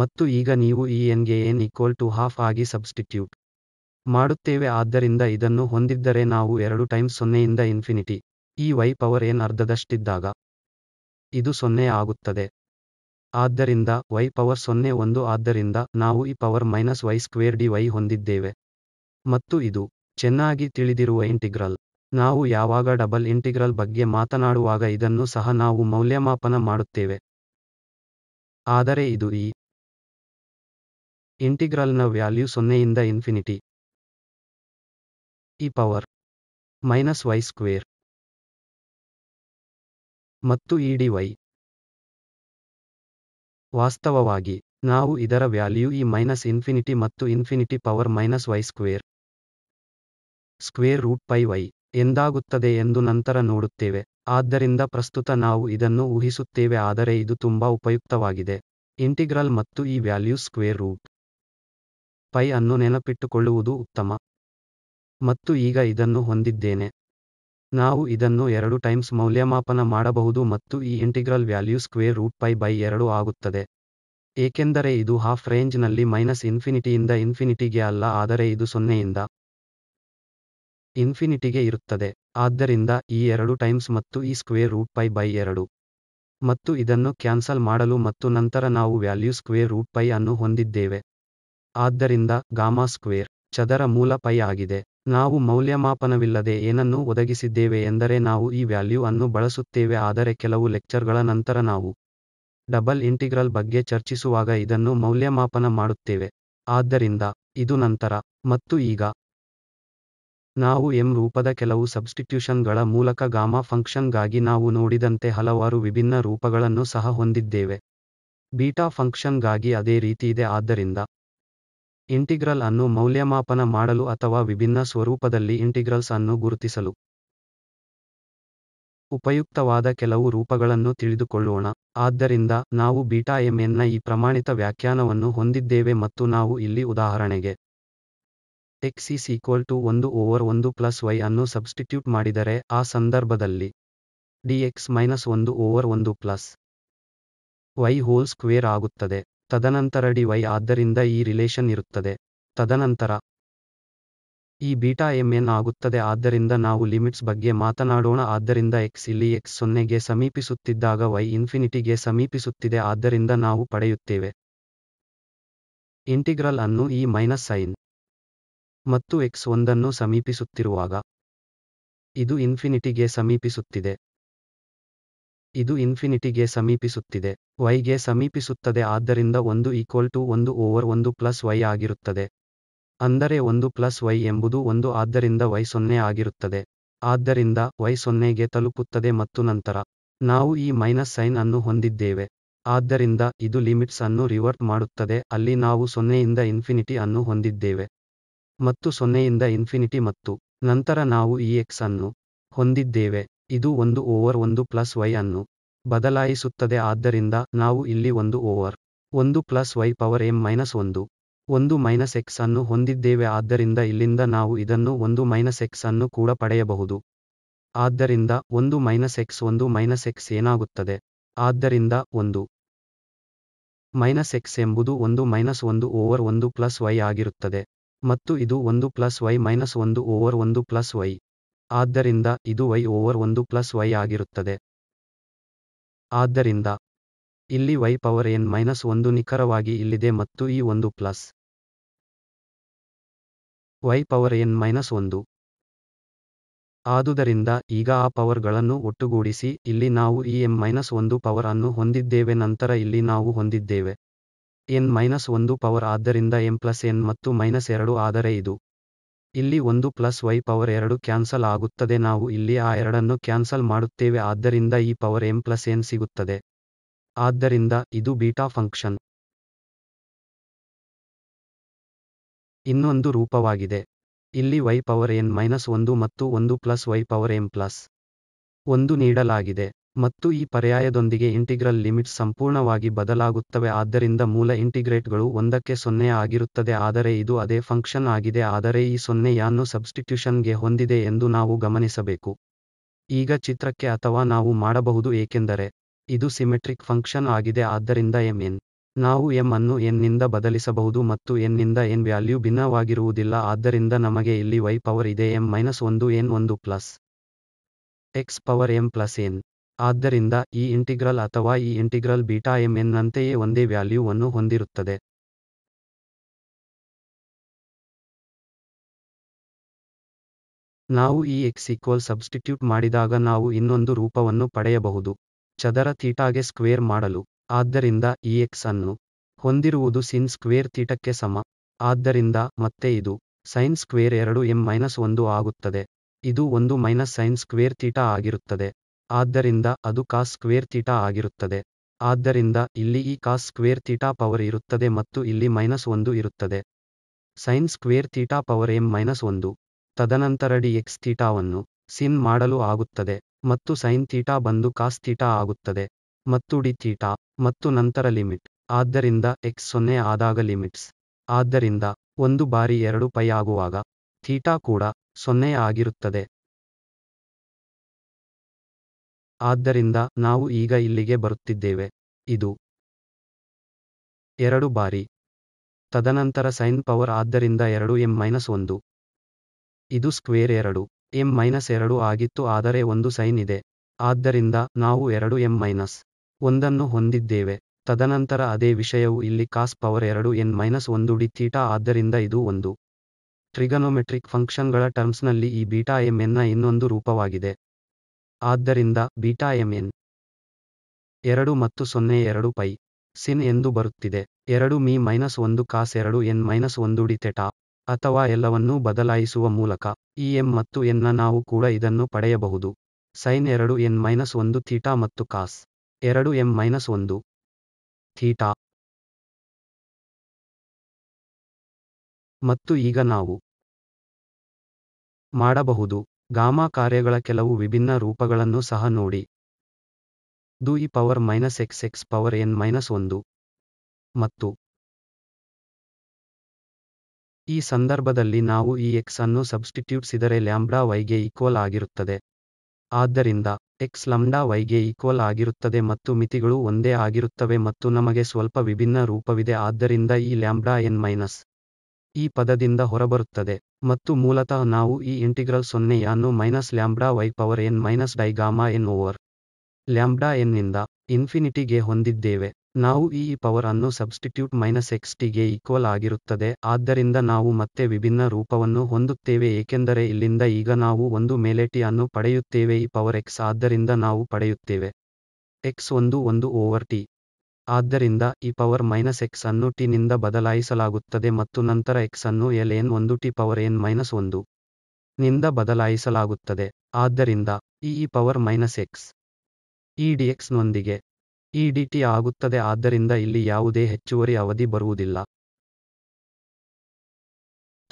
ಮತ್ತು ಈಗ ನೀವು ಈ ಎನ್ಗೆ ಏನ್ ಈಕ್ವಲ್ ಟು ಹಾಫ್ ಆಗಿ ಸಬ್ಸ್ಟಿಟ್ಯೂಟ್ ಮಾಡುತ್ತೇವೆ ಆದ್ದರಿಂದ ಇದನ್ನು ಹೊಂದಿದ್ದರೆ ನಾವು ಎರಡು ಟೈಮ್ಸ್ ಸೊನ್ನೆಯಿಂದ ಇನ್ಫಿನಿಟಿ ಈ ವೈ ಪವರ್ ಎನ್ ಅರ್ಧದಷ್ಟಿದ್ದಾಗ ಇದು ಸೊನ್ನೆ ಆಗುತ್ತದೆ ಆದ್ದರಿಂದ ವೈ ಪವರ್ ಸೊನ್ನೆ ಒಂದು ಆದ್ದರಿಂದ ನಾವು ಈ power minus Y square D Y ಹೊಂದಿದ್ದೇವೆ ಮತ್ತು ಇದು ಚೆನ್ನಾಗಿ ತಿಳಿದಿರುವ ಇಂಟಿಗ್ರಲ್ ನಾವು ಯಾವಾಗ ಡಬಲ್ ಇಂಟಿಗ್ರಲ್ ಬಗ್ಗೆ ಮಾತನಾಡುವಾಗ ಇದನ್ನು ಸಹ ನಾವು ಮೌಲ್ಯಮಾಪನ ಮಾಡುತ್ತೇವೆ ಆದರೆ ಇದು ಈ ಇಂಟಿಗ್ರಲ್ನ ವ್ಯಾಲ್ಯೂ ಸೊನ್ನೆಯಿಂದ infinity E power minus Y square ಮತ್ತು ಇ ಡಿ ವೈ ವಾಸ್ತವವಾಗಿ ನಾವು ಇದರ ವ್ಯಾಲ್ಯೂ ಈ ಮೈನಸ್ ಇನ್ಫಿನಿಟಿ ಮತ್ತು infinity power minus Y square square root pi Y ಎಂದಾಗುತ್ತದೆ ಎಂದು ನಂತರ ನೋಡುತ್ತೇವೆ ಆದ್ದರಿಂದ ಪ್ರಸ್ತುತ ನಾವು ಇದನ್ನು ಊಹಿಸುತ್ತೇವೆ ಆದರೆ ಇದು ತುಂಬಾ ಉಪಯುಕ್ತವಾಗಿದೆ ಇಂಟಿಗ್ರಲ್ ಮತ್ತು ಈ ವ್ಯಾಲ್ಯೂ ಸ್ಕ್ವೇರ್ ರೂಟ್ ಪೈ ಅನ್ನು ನೆನಪಿಟ್ಟುಕೊಳ್ಳುವುದು ಉತ್ತಮ ಮತ್ತು ಈಗ ಇದನ್ನು ಹೊಂದಿದ್ದೇನೆ ನಾವು ಇದನ್ನು ಎರಡು ಟೈಮ್ಸ್ ಮೌಲ್ಯಮಾಪನ ಮಾಡಬಹುದು ಮತ್ತು ಈ integral value square root pi by ಎರಡು ಆಗುತ್ತದೆ ಏಕೆಂದರೆ ಇದು ಹಾಫ್ ರೇಂಜ್ನಲ್ಲಿ ಮೈನಸ್ ಇನ್ಫಿನಿಟಿಯಿಂದ ಇನ್ಫಿನಿಟಿಗೆ ಅಲ್ಲ ಆದರೆ ಇದು ಸೊನ್ನೆಯಿಂದ ಇನ್ಫಿನಿಟಿಗೆ ಇರುತ್ತದೆ ಆದ್ದರಿಂದ ಈ ಎರಡು ಟೈಮ್ಸ್ ಮತ್ತು ಈ ಸ್ಕ್ವೇರ್ ರೂಟ್ ಪೈ ಬೈ ಎರಡು ಮತ್ತು ಇದನ್ನು ಕ್ಯಾನ್ಸಲ್ ಮಾಡಲು ಮತ್ತು ನಂತರ ನಾವು ವ್ಯಾಲ್ಯೂ ಸ್ಕ್ವೇರ್ ರೂಟ್ ಪೈ ಅನ್ನು ಹೊಂದಿದ್ದೇವೆ ಆದ್ದರಿಂದ ಗಾಮಾ ಸ್ಕ್ವೇರ್ ಚದರ ಮೂಲ ಪೈ ಆಗಿದೆ ನಾವು ಮೌಲ್ಯಮಾಪನವಿಲ್ಲದೆ ಏನನ್ನು ಒದಗಿಸಿದ್ದೇವೆ ಎಂದರೆ ನಾವು ಈ ವ್ಯಾಲ್ಯೂ ಅನ್ನು ಬಳಸುತ್ತೇವೆ ಆದರೆ ಕೆಲವು ಲೆಕ್ಚರ್ಗಳ ನಂತರ ನಾವು ಡಬಲ್ ಇಂಟಿಗ್ರಲ್ ಬಗ್ಗೆ ಚರ್ಚಿಸುವಾಗ ಇದನ್ನು ಮೌಲ್ಯಮಾಪನ ಮಾಡುತ್ತೇವೆ ಆದ್ದರಿಂದ ಇದು ನಂತರ ಮತ್ತು ಈಗ ನಾವು ಎಂ ರೂಪದ ಕೆಲವು ಸಬ್ಸ್ಟಿಟ್ಯೂಷನ್ಗಳ ಮೂಲಕ ಗಾಮಾ ಫಂಕ್ಷನ್ಗಾಗಿ ನಾವು ನೋಡಿದಂತೆ ಹಲವಾರು ವಿಭಿನ್ನ ರೂಪಗಳನ್ನು ಸಹ ಹೊಂದಿದ್ದೇವೆ ಬೀಟಾ ಫಂಕ್ಷನ್ಗಾಗಿ ಅದೇ ರೀತಿಯಿದೆ ಆದ್ದರಿಂದ ಇಂಟಿಗ್ರಲ್ ಅನ್ನು ಮೌಲ್ಯಮಾಪನ ಮಾಡಲು ಅಥವಾ ವಿಭಿನ್ನ ಸ್ವರೂಪದಲ್ಲಿ ಇಂಟಿಗ್ರಲ್ಸ್ ಅನ್ನು ಗುರುತಿಸಲು ಉಪಯುಕ್ತವಾದ ಕೆಲವು ರೂಪಗಳನ್ನು ತಿಳಿದುಕೊಳ್ಳೋಣ ಆದ್ದರಿಂದ ನಾವು ಬೀಟಾ ಎಂಎನ್ನ ಎನ್ನ ಈ ಪ್ರಮಾಣಿತ ವ್ಯಾಖ್ಯಾನವನ್ನು ಹೊಂದಿದ್ದೇವೆ ಮತ್ತು ನಾವು ಇಲ್ಲಿ ಉದಾಹರಣೆಗೆ ಎಕ್ಸ್ ಈಸ್ ಈಕ್ವಲ್ ಟು ಒಂದು ಓವರ್ ಒಂದು ಪ್ಲಸ್ ವೈ ಅನ್ನು ಸಬ್ಸ್ಟಿಟ್ಯೂಟ್ ಮಾಡಿದರೆ ಆ ಸಂದರ್ಭದಲ್ಲಿ ಡಿ ಎಕ್ಸ್ ಮೈನಸ್ ಒಂದು ಓವರ್ ಒಂದು ಪ್ಲಸ್ ವೈ ಹೋಲ್ ಸ್ಕ್ವೇರ್ ಆಗುತ್ತದೆ ತದನಂತರ ಡಿ ವೈ ಆದ್ದರಿಂದ ಈ ರಿಲೇಶನ್ ಇರುತ್ತದೆ ತದನಂತರ ಈ ಬೀಟಾ ಎಂ ಎನ್ ಆಗುತ್ತದೆ ಆದ್ದರಿಂದ ನಾವು ಲಿಮಿಟ್ಸ್ ಬಗ್ಗೆ ಮಾತನಾಡೋಣ ಆದ್ದರಿಂದ ಎಕ್ಸ್ ಇಲ್ಲಿ ಎಕ್ಸ್ ಸೊನ್ನೆಗೆ ಸಮೀಪಿಸುತ್ತಿದ್ದಾಗ ವೈ ಇನ್ಫಿನಿಟಿಗೆ ಸಮೀಪಿಸುತ್ತಿದೆ ಆದ್ದರಿಂದ ನಾವು ಪಡೆಯುತ್ತೇವೆ ಇಂಟಿಗ್ರಲ್ ಅನ್ನು ಈ ಮೈನಸ್ ಸೈನ್ ಮತ್ತು ಎಕ್ಸ್ ಒಂದನ್ನು ಸಮೀಪಿಸುತ್ತಿರುವಾಗ ಇದು ಇನ್ಫಿನಿಟಿಗೆ ಸಮೀಪಿಸುತ್ತಿದೆ ಇದು ಇನ್ಫಿನಿಟಿಗೆ ಸಮೀಪಿಸುತ್ತಿದೆ ವೈಗೆ ಸಮೀಪಿಸುತ್ತದೆ ಆದ್ದರಿಂದ ಒಂದು ಈಕ್ವಲ್ ಟು ಒಂದು ಓವರ್ ಒಂದು ಪ್ಲಸ್ ವೈ ಆಗಿರುತ್ತದೆ ಅಂದರೆ ಒಂದು ಪ್ಲಸ್ ವೈ ಎಂಬುದು ಒಂದು ಆದ್ದರಿಂದ ವೈ ಸೊನ್ನೆ ಆಗಿರುತ್ತದೆ ಆದ್ದರಿಂದ ವೈ ಸೊನ್ನೆಗೆ ತಲುಪುತ್ತದೆ ಮತ್ತು ನಂತರ ನಾವು ಈ ಮೈನಸ್ ಸೈನ್ ಅನ್ನು ಹೊಂದಿದ್ದೇವೆ ಆದ್ದರಿಂದ ಇದು ಲಿಮಿಟ್ಸ್ ಅನ್ನು ರಿವರ್ಟ್ ಮಾಡುತ್ತದೆ ಅಲ್ಲಿ ನಾವು ಸೊನ್ನೆಯಿಂದ ಇನ್ಫಿನಿಟಿ ಅನ್ನು ಹೊಂದಿದ್ದೇವೆ ಮತ್ತು ಸೊನ್ನೆಯಿಂದ ಇನ್ಫಿನಿಟಿ ಮತ್ತು ನಂತರ ನಾವು ಈ ಎಕ್ಸ್ ಅನ್ನು ಹೊಂದಿದ್ದೇವೆ ಇದು ಒಂದು ಓವರ್ ಒಂದು ಪ್ಲಸ್ ವೈ ಅನ್ನು ಬದಲಾಯಿಸುತ್ತದೆ ಆದ್ದರಿಂದ ನಾವು ಇಲ್ಲಿ ಒಂದು ಓವರ್ ಒಂದು plus y power M minus ಒಂದು ಒಂದು ಮೈನಸ್ ಎಕ್ಸ್ ಅನ್ನು ಹೊಂದಿದ್ದೇವೆ ಆದ್ದರಿಂದ ಇಲ್ಲಿಂದ ನಾವು ಇದನ್ನು ಒಂದು ಮೈನಸ್ ಎಕ್ಸ್ ಅನ್ನು ಕೂಡ ಪಡೆಯಬಹುದು ಆದ್ದರಿಂದ ಒಂದು ಮೈನಸ್ ಎಕ್ಸ್ ಒಂದು ಮೈನಸ್ ಎಕ್ಸ್ ಏನಾಗುತ್ತದೆ ಆದ್ದರಿಂದ ಒಂದು ಮೈನಸ್ ಎಕ್ಸ್ ಎಂಬುದು ಒಂದು ಮೈನಸ್ ಒಂದು ಓವರ್ ಒಂದು ಪ್ಲಸ್ ವೈ ಆಗಿರುತ್ತದೆ ಮತ್ತು ಇದು ಒಂದು ಪ್ಲಸ್ ವೈ ಮೈನಸ್ ಒಂದು ಓವರ್ ಒಂದು ಪ್ಲಸ್ ವೈ ಆದ್ದರಿಂದ ಇದು ವೈ ಓವರ್ ಒಂದು ಪ್ಲಸ್ ವೈ ಆಗಿರುತ್ತದೆ ಆದ್ದರಿಂದ ಇಲ್ಲಿ ವೈ ಪವರ್ ಎನ್ ಮೈನಸ್ ಒಂದು ನಿಖರವಾಗಿ ಇಲ್ಲಿದೆ ಮತ್ತು ಈ ಒಂದು plus y power N minus ಒಂದು ಆದುದರಿಂದ ಈಗ ಆ ಪವರ್ಗಳನ್ನು ಒಟ್ಟುಗೂಡಿಸಿ ಇಲ್ಲಿ ನಾವು ಈ ಎಂ ಮೈನಸ್ ಒಂದು ಪವರ್ ಅನ್ನು ಹೊಂದಿದ್ದೇವೆ ನಂತರ ಇಲ್ಲಿ ನಾವು ಹೊಂದಿದ್ದೇವೆ ಎನ್ ಮೈನಸ್ ಒಂದು ಪವರ್ ಆದ್ದರಿಂದ ಎಂ ಪ್ಲಸ್ ಎನ್ ಮತ್ತು ಮೈನಸ್ ಎರಡು ಆದರೆ ಇದು ಇಲ್ಲಿ ಒಂದು ಪ್ಲಸ್ ವೈ ಪವರ್ ಎರಡು ಕ್ಯಾನ್ಸಲ್ ಆಗುತ್ತದೆ ನಾವು ಇಲ್ಲಿ ಆ ಎರಡನ್ನು ಕ್ಯಾನ್ಸಲ್ ಮಾಡುತ್ತೇವೆ ಆದ್ದರಿಂದ ಈ ಪವರ್ ಎಂ ಪ್ಲಸ್ ಎನ್ ಸಿಗುತ್ತದೆ ಆದ್ದರಿಂದ ಇದು ಬೀಟಾ ಫಂಕ್ಷನ್ ಇನ್ನೊಂದು ರೂಪವಾಗಿದೆ ಇಲ್ಲಿ ವೈ ಪವರ್ ಎನ್ ಮೈನಸ್ ಒಂದು ಮತ್ತು ಒಂದು plus y power M plus ಒಂದು ನೀಡಲಾಗಿದೆ ಮತ್ತು ಈ ಪರ್ಯಾಯದೊಂದಿಗೆ ಇಂಟಿಗ್ರಲ್ ಲಿಮಿಟ್ಸ್ ಸಂಪೂರ್ಣವಾಗಿ ಬದಲಾಗುತ್ತವೆ ಆದ್ದರಿಂದ ಮೂಲ ಇಂಟಿಗ್ರೇಟ್ಗಳು ಒಂದಕ್ಕೆ ಸೊನ್ನೆ ಆಗಿರುತ್ತದೆ ಆದರೆ ಇದು ಅದೇ ಫಂಕ್ಷನ್ ಆಗಿದೆ ಆದರೆ ಈ ಸೊನ್ನೆಯನ್ನು ಸಬ್ಸ್ಟಿಟ್ಯೂಷನ್ಗೆ ಹೊಂದಿದೆ ಎಂದು ನಾವು ಗಮನಿಸಬೇಕು ಈಗ ಚಿತ್ರಕ್ಕೆ ಅಥವಾ ನಾವು ಮಾಡಬಹುದು ಏಕೆಂದರೆ ಇದು ಸಿಮೆಟ್ರಿಕ್ ಫಂಕ್ಷನ್ ಆಗಿದೆ ಆದ್ದರಿಂದ ಎಂ ಎನ್ ನಾವು ಎಂ ಅನ್ನು ಎನ್ ನಿಂದ ಬದಲಿಸಬಹುದು ಮತ್ತು ಎನ್ ನಿಂದ ಎನ್ ವ್ಯಾಲ್ಯೂ ಭಿನ್ನವಾಗಿರುವುದಿಲ್ಲ ಆದ್ದರಿಂದ ನಮಗೆ ಇಲ್ಲಿ ವೈ ಪವರ್ ಇದೆ ಎಂ ಮೈನಸ್ ಒಂದು ಎನ್ ಒಂದು plus x power M plus n ಆದ್ದರಿಂದ ಈ ಇಂಟಿಗ್ರಲ್ ಅಥವಾ ಈ ಇಂಟಿಗ್ರಲ್ ಬೀಟಾ ಎಂ ಎನ್ ನಂತೆಯೇ ಒಂದೇ ವ್ಯಾಲ್ಯೂ ವನ್ನು ಹೊಂದಿರುತ್ತದೆ ನಾವು ಈ ಎಕ್ಸ್ ಈಕ್ವಲ್ ಸಬ್ಸ್ಟಿಟ್ಯೂಟ್ ಮಾಡಿದಾಗ ನಾವು ಇನ್ನೊಂದು ರೂಪವನ್ನು ಪಡೆಯಬಹುದು ಚದರ ಥೀಟಾಗೆ ಸ್ಕ್ವೇರ್ ಮಾಡಲು ಆದ್ದರಿಂದ ಈ ಎಕ್ಸ್ ಅನ್ನು ಹೊಂದಿರುವುದು ಸಿನ್ ಸ್ಕ್ವೇರ್ ಥೀಟಕ್ಕೆ ಸಮ ಆದ್ದರಿಂದ ಮತ್ತೆ ಇದು ಸೈನ್ ಸ್ಕ್ವೇರ್ ಎರಡು ಎಂ ಮೈನಸ್ ಒಂದು ಆಗುತ್ತದೆ ಇದು ಒಂದು ಮೈನಸ್ ಸೈನ್ ಸ್ಕ್ವೇರ್ ಥೀಟಾ ಆಗಿರುತ್ತದೆ ಆದ್ದರಿಂದ ಅದು ಕಾಸ್ ಸ್ಕ್ವೇರ್ ಥೀಟಾ ಆಗಿರುತ್ತದೆ ಆದ್ದರಿಂದ ಇಲ್ಲಿ ಈ ಕಾಸ್ ಸ್ಕ್ವೇರ್ ಥೀಟಾ ಪವರ್ ಇರುತ್ತದೆ ಮತ್ತು ಇಲ್ಲಿ ಮೈನಸ್ ಒಂದು ಇರುತ್ತದೆ sine square theta power M minus ಒಂದು ತದನಂತರ ಡಿ ಎಕ್ಸ್ ಥೀಟಾವನ್ನು ಸಿನ್ ಮಾಡಲು ಆಗುತ್ತದೆ ಮತ್ತು ಸೈನ್ ಥೀಟಾ ಬಂದು ಕಾಸ್ ಥೀಟಾ ಆಗುತ್ತದೆ ಮತ್ತು ಡಿ ಥೀಟಾ ಮತ್ತು ನಂತರ ಲಿಮಿಟ್ ಆದ್ದರಿಂದ ಎಕ್ಸ್ ಸೊನ್ನೆ ಆದಾಗ ಲಿಮಿಟ್ಸ್ ಆದ್ದರಿಂದ ಒಂದು ಬಾರಿ ಎರಡು ಪೈ ಆಗುವಾಗ ಥೀಟಾ ಕೂಡ ಸೊನ್ನೆ ಆಗಿರುತ್ತದೆ ಆದ್ದರಿಂದ ನಾವು ಈಗ ಇಲ್ಲಿಗೆ ಬರುತ್ತಿದ್ದೇವೆ ಇದು ಎರಡು ಬಾರಿ ತದನಂತರ ಸೈನ್ ಪವರ್ ಆದ್ದರಿಂದ ಎರಡು ಎಂ ಮೈನಸ್ ಒಂದು ಇದು ಸ್ಕ್ವೇರ್ ಎರಡು ಎಂ ಮೈನಸ್ ಎರಡು ಆಗಿತ್ತು ಆದರೆ ಒಂದು ಸೈನ್ ಇದೆ ಆದ್ದರಿಂದ ನಾವು ಎರಡು ಎಂ ಮೈನಸ್ ಒಂದನ್ನು ಹೊಂದಿದ್ದೇವೆ ತದನಂತರ ಅದೇ ವಿಷಯವು ಇಲ್ಲಿ ಕಾಸ್ ಪವರ್ ಎರಡು ಎನ್ ಮೈನಸ್ ಒಂದು ಡಿ ಥೀಟಾ ಆದ್ದರಿಂದ ಇದು ಒಂದು ಟ್ರಿಗನೋಮೆಟ್ರಿಕ್ ಫಂಕ್ಷನ್ಗಳ ಟರ್ಮ್ಸ್ನಲ್ಲಿ ಈ ಬೀಟಾ ಎಂ ಎನ್ನ ಇನ್ನೊಂದು ರೂಪವಾಗಿದೆ ಆದ್ದರಿಂದ ಎನ್ ಎರಡು ಮತ್ತು ಸೊನ್ನೆ ಎರಡು ಪೈ ಸಿನ್ ಎಂದು ಬರುತ್ತಿದೆ ಎರಡು ಮೀ ಮೈನಸ್ ಒಂದು ಕಾಸ್ ಎರಡು ಎನ್ ಮೈನಸ್ ಒಂದು ಡಿತೆಟಾ ಅಥವಾ ಎಲ್ಲವನ್ನೂ ಬದಲಾಯಿಸುವ ಮೂಲಕ ಇ ಎಂ ಮತ್ತು ಎನ್ ನಾವು ಕೂಡ ಇದನ್ನು ಪಡೆಯಬಹುದು ಸೈನ್ ಎರಡು ಎನ್ ಮೈನಸ್ ಒಂದು ಥೀಟಾ ಮತ್ತು ಕಾಸ್ ಎರಡು ಎಂ ಮೈನಸ್ ಒಂದು ಥೀಟಾ ಮತ್ತು ಈಗ ನಾವು ಮಾಡಬಹುದು ಗಾಮಾ ಕಾರ್ಯಗಳ ಕೆಲವು ವಿಭಿನ್ನ ರೂಪಗಳನ್ನು ಸಹ ನೋಡಿ ದು e power minus X X power N minus ಒಂದು ಮತ್ತು ಈ ಸಂದರ್ಭದಲ್ಲಿ ನಾವು ಈ ಎಕ್ಸ್ ಅನ್ನು ಸಬ್ಸ್ಟಿಟ್ಯೂಟ್ಸಿದರೆ ಲ್ಯಾಂಬ್ಡಾ ವೈಗೆ ಈಕ್ವಲ್ ಆಗಿರುತ್ತದೆ ಆದ್ದರಿಂದ ಎಕ್ಸ್ ಲಂಡಾ ವೈಗೆ ಈಕ್ವಲ್ ಆಗಿರುತ್ತದೆ ಮತ್ತು ಮಿತಿಗಳು ಒಂದೇ ಆಗಿರುತ್ತವೆ ಮತ್ತು ನಮಗೆ ಸ್ವಲ್ಪ ವಿಭಿನ್ನ ರೂಪವಿದೆ ಆದ್ದರಿಂದ ಈ ಲ್ಯಾಂಬ್ಡಾ ಎನ್ ಮೈನಸ್ ಈ ಪದದಿಂದ ಹೊರಬರುತ್ತದೆ ಮತ್ತು ಮೂಲತಃ ನಾವು ಈ ಇಂಟಿಗ್ರಲ್ ಸೊನ್ನೆಯನ್ನು minus lambda y power N minus digamma n over lambda ಎನ್ನಿಂದ ಇನ್ಫಿನಿಟಿಗೆ ಹೊಂದಿದ್ದೇವೆ ನಾವು ಈ ಪವರ್ ಅನ್ನು ಸಬ್ಸ್ಟಿಟ್ಯೂಟ್ ಮೈನಸ್ ಎಕ್ಸ್ ಟಿಗೆ ಈಕ್ವಲ್ ಆಗಿರುತ್ತದೆ ಆದ್ದರಿಂದ ನಾವು ಮತ್ತೆ ವಿಭಿನ್ನ ರೂಪವನ್ನು ಹೊಂದುತ್ತೇವೆ ಏಕೆಂದರೆ ಇಲ್ಲಿಂದ ಈಗ ನಾವು ಒಂದು ಮೇಲೆಟಿ ಅನ್ನು ಪಡೆಯುತ್ತೇವೆ ಈ ಪವರ್ ಎಕ್ಸ್ ಆದ್ದರಿಂದ ನಾವು ಪಡೆಯುತ್ತೇವೆ ಎಕ್ಸ್ ಒಂದು ಒಂದು ಓವರ್ ಟಿ ಆದ್ದರಿಂದ ಇ ಪವರ್ ಮೈನಸ್ ಎಕ್ಸ್ ಅನ್ನು ಟಿ ನಿಂದ ಬದಲಾಯಿಸಲಾಗುತ್ತದೆ ಮತ್ತು ನಂತರ ಎಕ್ಸ್ ಅನ್ನು ಎಲ್ ಎನ್ ಒಂದು ಟಿ ಪವರ್ ಎನ್ ಮೈನಸ್ ಒಂದು ನಿಂದ ಬದಲಾಯಿಸಲಾಗುತ್ತದೆ ಆದ್ದರಿಂದ e e power minus x e d ಎಕ್ಸ್ನೊಂದಿಗೆ ಇ ಡಿ ಟಿ ಆಗುತ್ತದೆ ಆದ್ದರಿಂದ ಇಲ್ಲಿ ಯಾವುದೇ ಹೆಚ್ಚುವರಿ ಅವಧಿ ಬರುವುದಿಲ್ಲ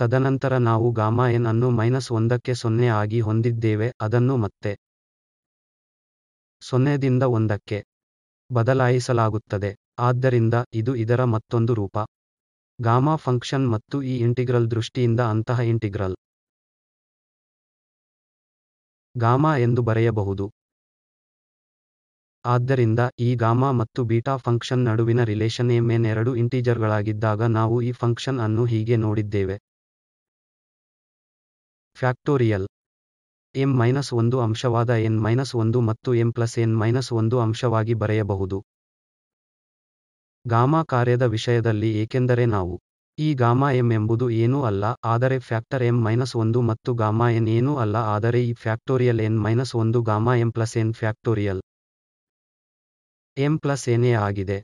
ತದನಂತರ ನಾವು ಗಾಮಾ ಎನ್ ಅನ್ನು ಮೈನಸ್ ಒಂದಕ್ಕೆ ಸೊನ್ನೆ ಆಗಿ ಹೊಂದಿದ್ದೇವೆ ಅದನ್ನು ಮತ್ತೆ ಸೊನ್ನೆದಿಂದ ಒಂದಕ್ಕೆ ಬದಲಾಯಿಸಲಾಗುತ್ತದೆ ಆದ್ದರಿಂದ ಇದು ಇದರ ಮತ್ತೊಂದು ರೂಪ ಗಾಮಾ ಫಂಕ್ಷನ್ ಮತ್ತು ಈ ಇಂಟಿಗ್ರಲ್ ದೃಷ್ಟಿಯಿಂದ ಅಂತಹ ಇಂಟಿಗ್ರಲ್ ಗಾಮಾ ಎಂದು ಬರೆಯಬಹುದು ಆದ್ದರಿಂದ ಈ ಗಾಮಾ ಮತ್ತು ಬೀಟಾ ಫಂಕ್ಷನ್ ನಡುವಿನ ರಿಲೇಷನ್ ಎಮ್ ಎನ್ ಎರಡು ಇಂಟೀಜರ್ಗಳಾಗಿದ್ದಾಗ ನಾವು ಈ ಫಂಕ್ಷನ್ ಅನ್ನು ಹೀಗೆ ನೋಡಿದ್ದೇವೆ ಫ್ಯಾಕ್ಟೋರಿಯಲ್ ಎಂ ಮೈನಸ್ ಒಂದು ಅಂಶವಾದ ಎನ್ ಮೈನಸ್ ಒಂದು ಮತ್ತು ಎಂ ಪ್ಲಸ್ ಎನ್ ಮೈನಸ್ ಒಂದು ಅಂಶವಾಗಿ ಬರೆಯಬಹುದು ಗಾಮಾ ಕಾರ್ಯದ ವಿಷಯದಲ್ಲಿ ಏಕೆಂದರೆ ನಾವು ಈ ಗಾಮಾ ಎಂ ಎಂಬುದು ಏನೂ ಅಲ್ಲ ಆದರೆ ಫ್ಯಾಕ್ಟರ್ ಎಂ ಮೈನಸ್ ಒಂದು ಮತ್ತು ಗಾಮಾ ಎನ್ ಏನೂ ಅಲ್ಲ ಆದರೆ ಈ ಫ್ಯಾಕ್ಟೋರಿಯಲ್ ಎನ್ ಮೈನಸ್ ಒಂದು gamma m plus n factorial M plus ಏನೇ ಆಗಿದೆ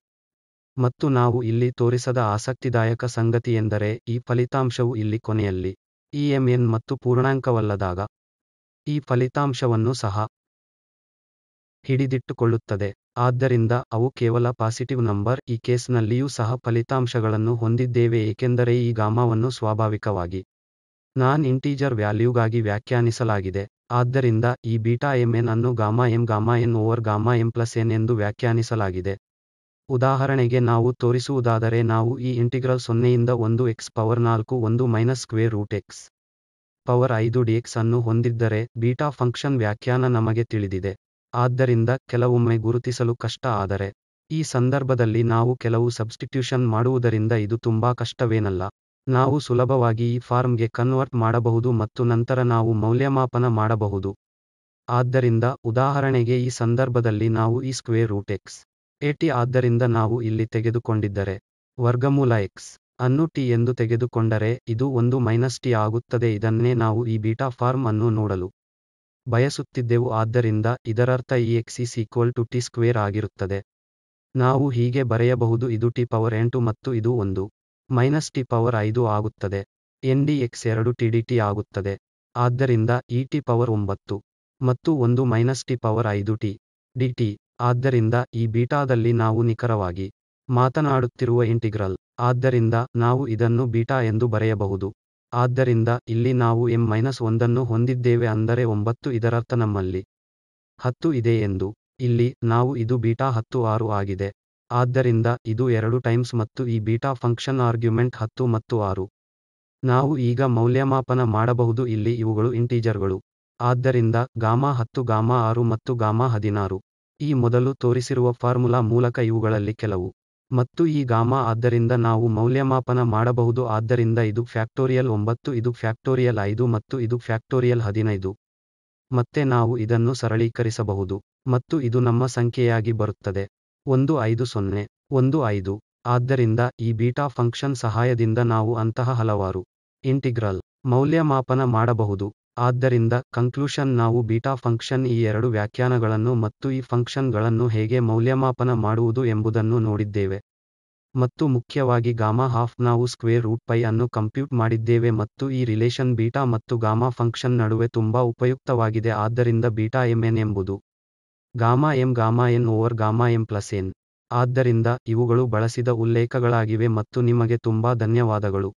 ಮತ್ತು ನಾವು ಇಲ್ಲಿ ತೋರಿಸದ ಆಸಕ್ತಿದಾಯಕ ಸಂಗತಿಯೆಂದರೆ ಈ ಫಲಿತಾಂಶವು ಇಲ್ಲಿ ಕೊನೆಯಲ್ಲಿ ಇ ಎಂ ಎನ್ ಮತ್ತು ಪೂರ್ಣಾಂಕವಲ್ಲದಾಗ ಈ ಫಲಿತಾಂಶವನ್ನು ಸಹ ಹಿಡಿದಿಟ್ಟುಕೊಳ್ಳುತ್ತದೆ ಆದ್ದರಿಂದ ಅವು ಕೇವಲ ಪಾಸಿಟಿವ್ ನಂಬರ್ ಈ ಕೇಸ್ನಲ್ಲಿಯೂ ಸಹ ಫಲಿತಾಂಶಗಳನ್ನು ಹೊಂದಿದ್ದೇವೆ ಏಕೆಂದರೆ ಈ ಗಾಮಾವನ್ನು ಸ್ವಾಭಾವಿಕವಾಗಿ ನಾನ್ ಇಂಟೀಜರ್ ವ್ಯಾಲ್ಯೂಗಾಗಿ ವ್ಯಾಖ್ಯಾನಿಸಲಾಗಿದೆ ಆದ್ದರಿಂದ ಈ ಬೀಟಾ ಎಂ ಎನ್ ಅನ್ನು gamma m gamma n over gamma m plus n ಎಂದು ವ್ಯಾಖ್ಯಾನಿಸಲಾಗಿದೆ ಉದಾಹರಣೆಗೆ ನಾವು ತೋರಿಸುವುದಾದರೆ ನಾವು ಈ ಇಂಟಿಗ್ರಲ್ ಸೊನ್ನೆಯಿಂದ ಒಂದು ಎಕ್ಸ್ ಪವರ್ ನಾಲ್ಕು ಒಂದು minus square root x power ಐದು ಡಿಎಕ್ಸ್ ಅನ್ನು ಹೊಂದಿದ್ದರೆ ಬೀಟಾ ಫಂಕ್ಷನ್ ವ್ಯಾಖ್ಯಾನ ನಮಗೆ ತಿಳಿದಿದೆ ಆದ್ದರಿಂದ ಕೆಲವೊಮ್ಮೆ ಗುರುತಿಸಲು ಕಷ್ಟ ಆದರೆ ಈ ಸಂದರ್ಭದಲ್ಲಿ ನಾವು ಕೆಲವು ಸಬ್ಸ್ಟಿಟ್ಯೂಷನ್ ಮಾಡುವುದರಿಂದ ಇದು ತುಂಬಾ ಕಷ್ಟವೇನಲ್ಲ ನಾವು ಸುಲಭವಾಗಿ ಈ ಫಾರ್ಮ್ಗೆ ಕನ್ವರ್ಟ್ ಮಾಡಬಹುದು ಮತ್ತು ನಂತರ ನಾವು ಮೌಲ್ಯಮಾಪನ ಮಾಡಬಹುದು ಆದ್ದರಿಂದ ಉದಾಹರಣೆಗೆ ಈ ಸಂದರ್ಭದಲ್ಲಿ ನಾವು ಈ ಸ್ಕ್ವೇರ್ ರೂಟ್ ಎಕ್ಸ್ ಆದ್ದರಿಂದ ನಾವು ಇಲ್ಲಿ ತೆಗೆದುಕೊಂಡಿದ್ದರೆ ವರ್ಗಮೂಲ ಎಕ್ಸ್ ಅನ್ನು ಟಿ ಎಂದು ತೆಗೆದುಕೊಂಡರೆ ಇದು ಒಂದು ಮೈನಸ್ ಟಿ ಆಗುತ್ತದೆ ಇದನ್ನೇ ನಾವು ಈ ಬೀಟಾ ಫಾರ್ಮ್ ಅನ್ನು ನೋಡಲು ಬಯಸುತ್ತಿದ್ದೆವು ಆದ್ದರಿಂದ ಇದರರ್ಥ ಈ x equal to t square ಆಗಿರುತ್ತದೆ ನಾವು ಹೀಗೆ ಬರೆಯಬಹುದು ಇದು ಟಿ ಪವರ್ ಎಂಟು ಮತ್ತು ಇದು ಒಂದು ಮೈನಸ್ ಟಿ ಪವರ್ ಐದು ಆಗುತ್ತದೆ ಎನ್ ಡಿ ಎಕ್ಸ್ ಎರಡು ಟಿ ಡಿ ಟಿ ಆಗುತ್ತದೆ ಆದ್ದರಿಂದ ಇ ಟಿ ಪವರ್ ಒಂಬತ್ತು ಮತ್ತು ಒಂದು ಮೈನಸ್ ಟಿ ಪವರ್ ಐದು ಟಿ ಡಿ ಟಿ ಆದ್ದರಿಂದ ಈ ಬೀಟಾದಲ್ಲಿ ನಾವು ನಿಖರವಾಗಿ ಮಾತನಾಡುತ್ತಿರುವ ಇಂಟಿಗ್ರಲ್ ಆದ್ದರಿಂದ ನಾವು ಇದನ್ನು ಬೀಟಾ ಎಂದು ಬರೆಯಬಹುದು ಆದ್ದರಿಂದ ಇಲ್ಲಿ ನಾವು ಎಂ ಮೈನಸ್ ಒಂದನ್ನು ಹೊಂದಿದ್ದೇವೆ ಅಂದರೆ ಒಂಬತ್ತು ಇದರರ್ಥ ನಮ್ಮಲ್ಲಿ ಹತ್ತು ಇದೆ ಎಂದು ಇಲ್ಲಿ ನಾವು ಇದು ಬೀಟಾ ಹತ್ತು ಆರು ಆಗಿದೆ ಆದ್ದರಿಂದ ಇದು ಎರಡು ಟೈಮ್ಸ್ ಮತ್ತು ಈ ಬೀಟಾ ಫಂಕ್ಷನ್ ಆರ್ಗ್ಯುಮೆಂಟ್ ಹತ್ತು ಮತ್ತು ಆರು ನಾವು ಈಗ ಮೌಲ್ಯಮಾಪನ ಮಾಡಬಹುದು ಇಲ್ಲಿ ಇವುಗಳು ಇಂಟೀಜರ್ಗಳು ಆದ್ದರಿಂದ ಗಾಮಾ ಹತ್ತು ಗಾಮಾ ಆರು ಮತ್ತು ಗಾಮಾ ಹದಿನಾರು ಈ ಮೊದಲು ತೋರಿಸಿರುವ ಫಾರ್ಮುಲಾ ಮೂಲಕ ಇವುಗಳಲ್ಲಿ ಕೆಲವು ಮತ್ತು ಈ ಗಾಮ ಆದ್ದರಿಂದ ನಾವು ಮೌಲ್ಯಮಾಪನ ಮಾಡಬಹುದು ಆದ್ದರಿಂದ ಇದು ಫ್ಯಾಕ್ಟೋರಿಯಲ್ ಒಂಬತ್ತು ಇದು ಫ್ಯಾಕ್ಟೋರಿಯಲ್ ಐದು ಮತ್ತು ಇದು ಫ್ಯಾಕ್ಟೋರಿಯಲ್ ಹದಿನೈದು ಮತ್ತೆ ನಾವು ಇದನ್ನು ಸರಳೀಕರಿಸಬಹುದು ಮತ್ತು ಇದು ನಮ್ಮ ಸಂಖ್ಯೆಯಾಗಿ ಬರುತ್ತದೆ ಒಂದು ಐದು ಸೊನ್ನೆ ಒಂದು ಐದು ಆದ್ದರಿಂದ ಈ ಬೀಟಾ ಫಂಕ್ಷನ್ ಸಹಾಯದಿಂದ ನಾವು ಅಂತಹ ಹಲವಾರು ಇಂಟಿಗ್ರಲ್ ಮೌಲ್ಯಮಾಪನ ಮಾಡಬಹುದು ಆದ್ದರಿಂದ ಕಂಕ್ಲೂಷನ್ ನಾವು ಬೀಟಾ ಫಂಕ್ಷನ್ ಈ ಎರಡು ವ್ಯಾಖ್ಯಾನಗಳನ್ನು ಮತ್ತು ಈ ಫಂಕ್ಷನ್ ಗಳನ್ನು ಹೇಗೆ ಮೌಲ್ಯಮಾಪನ ಮಾಡುವುದು ಎಂಬುದನ್ನು ನೋಡಿದ್ದೇವೆ ಮತ್ತು ಮುಖ್ಯವಾಗಿ ಗಾಮಾ ಹಾಫ್ ನಾವು ಸ್ಕ್ವೇರ್ ರೂಟ್ ಪೈ ಅನ್ನು ಕಂಪ್ಯೂಟ್ ಮಾಡಿದ್ದೇವೆ ಮತ್ತು ಈ ರಿಲೇಶನ್ ಬೀಟಾ ಮತ್ತು ಗಾಮಾ ಫಂಕ್ಷನ್ ನಡುವೆ ತುಂಬಾ ಉಪಯುಕ್ತವಾಗಿದೆ ಆದ್ದರಿಂದ ಬೀಟಾ ಎಮ್ ಎನ್ ಎಂಬುದು gamma m gamma n over gamma m plus n ಆದ್ದರಿಂದ ಇವುಗಳು ಬಳಸಿದ ಉಲ್ಲೇಖಗಳಾಗಿವೆ ಮತ್ತು ನಿಮಗೆ ತುಂಬಾ ಧನ್ಯವಾದಗಳು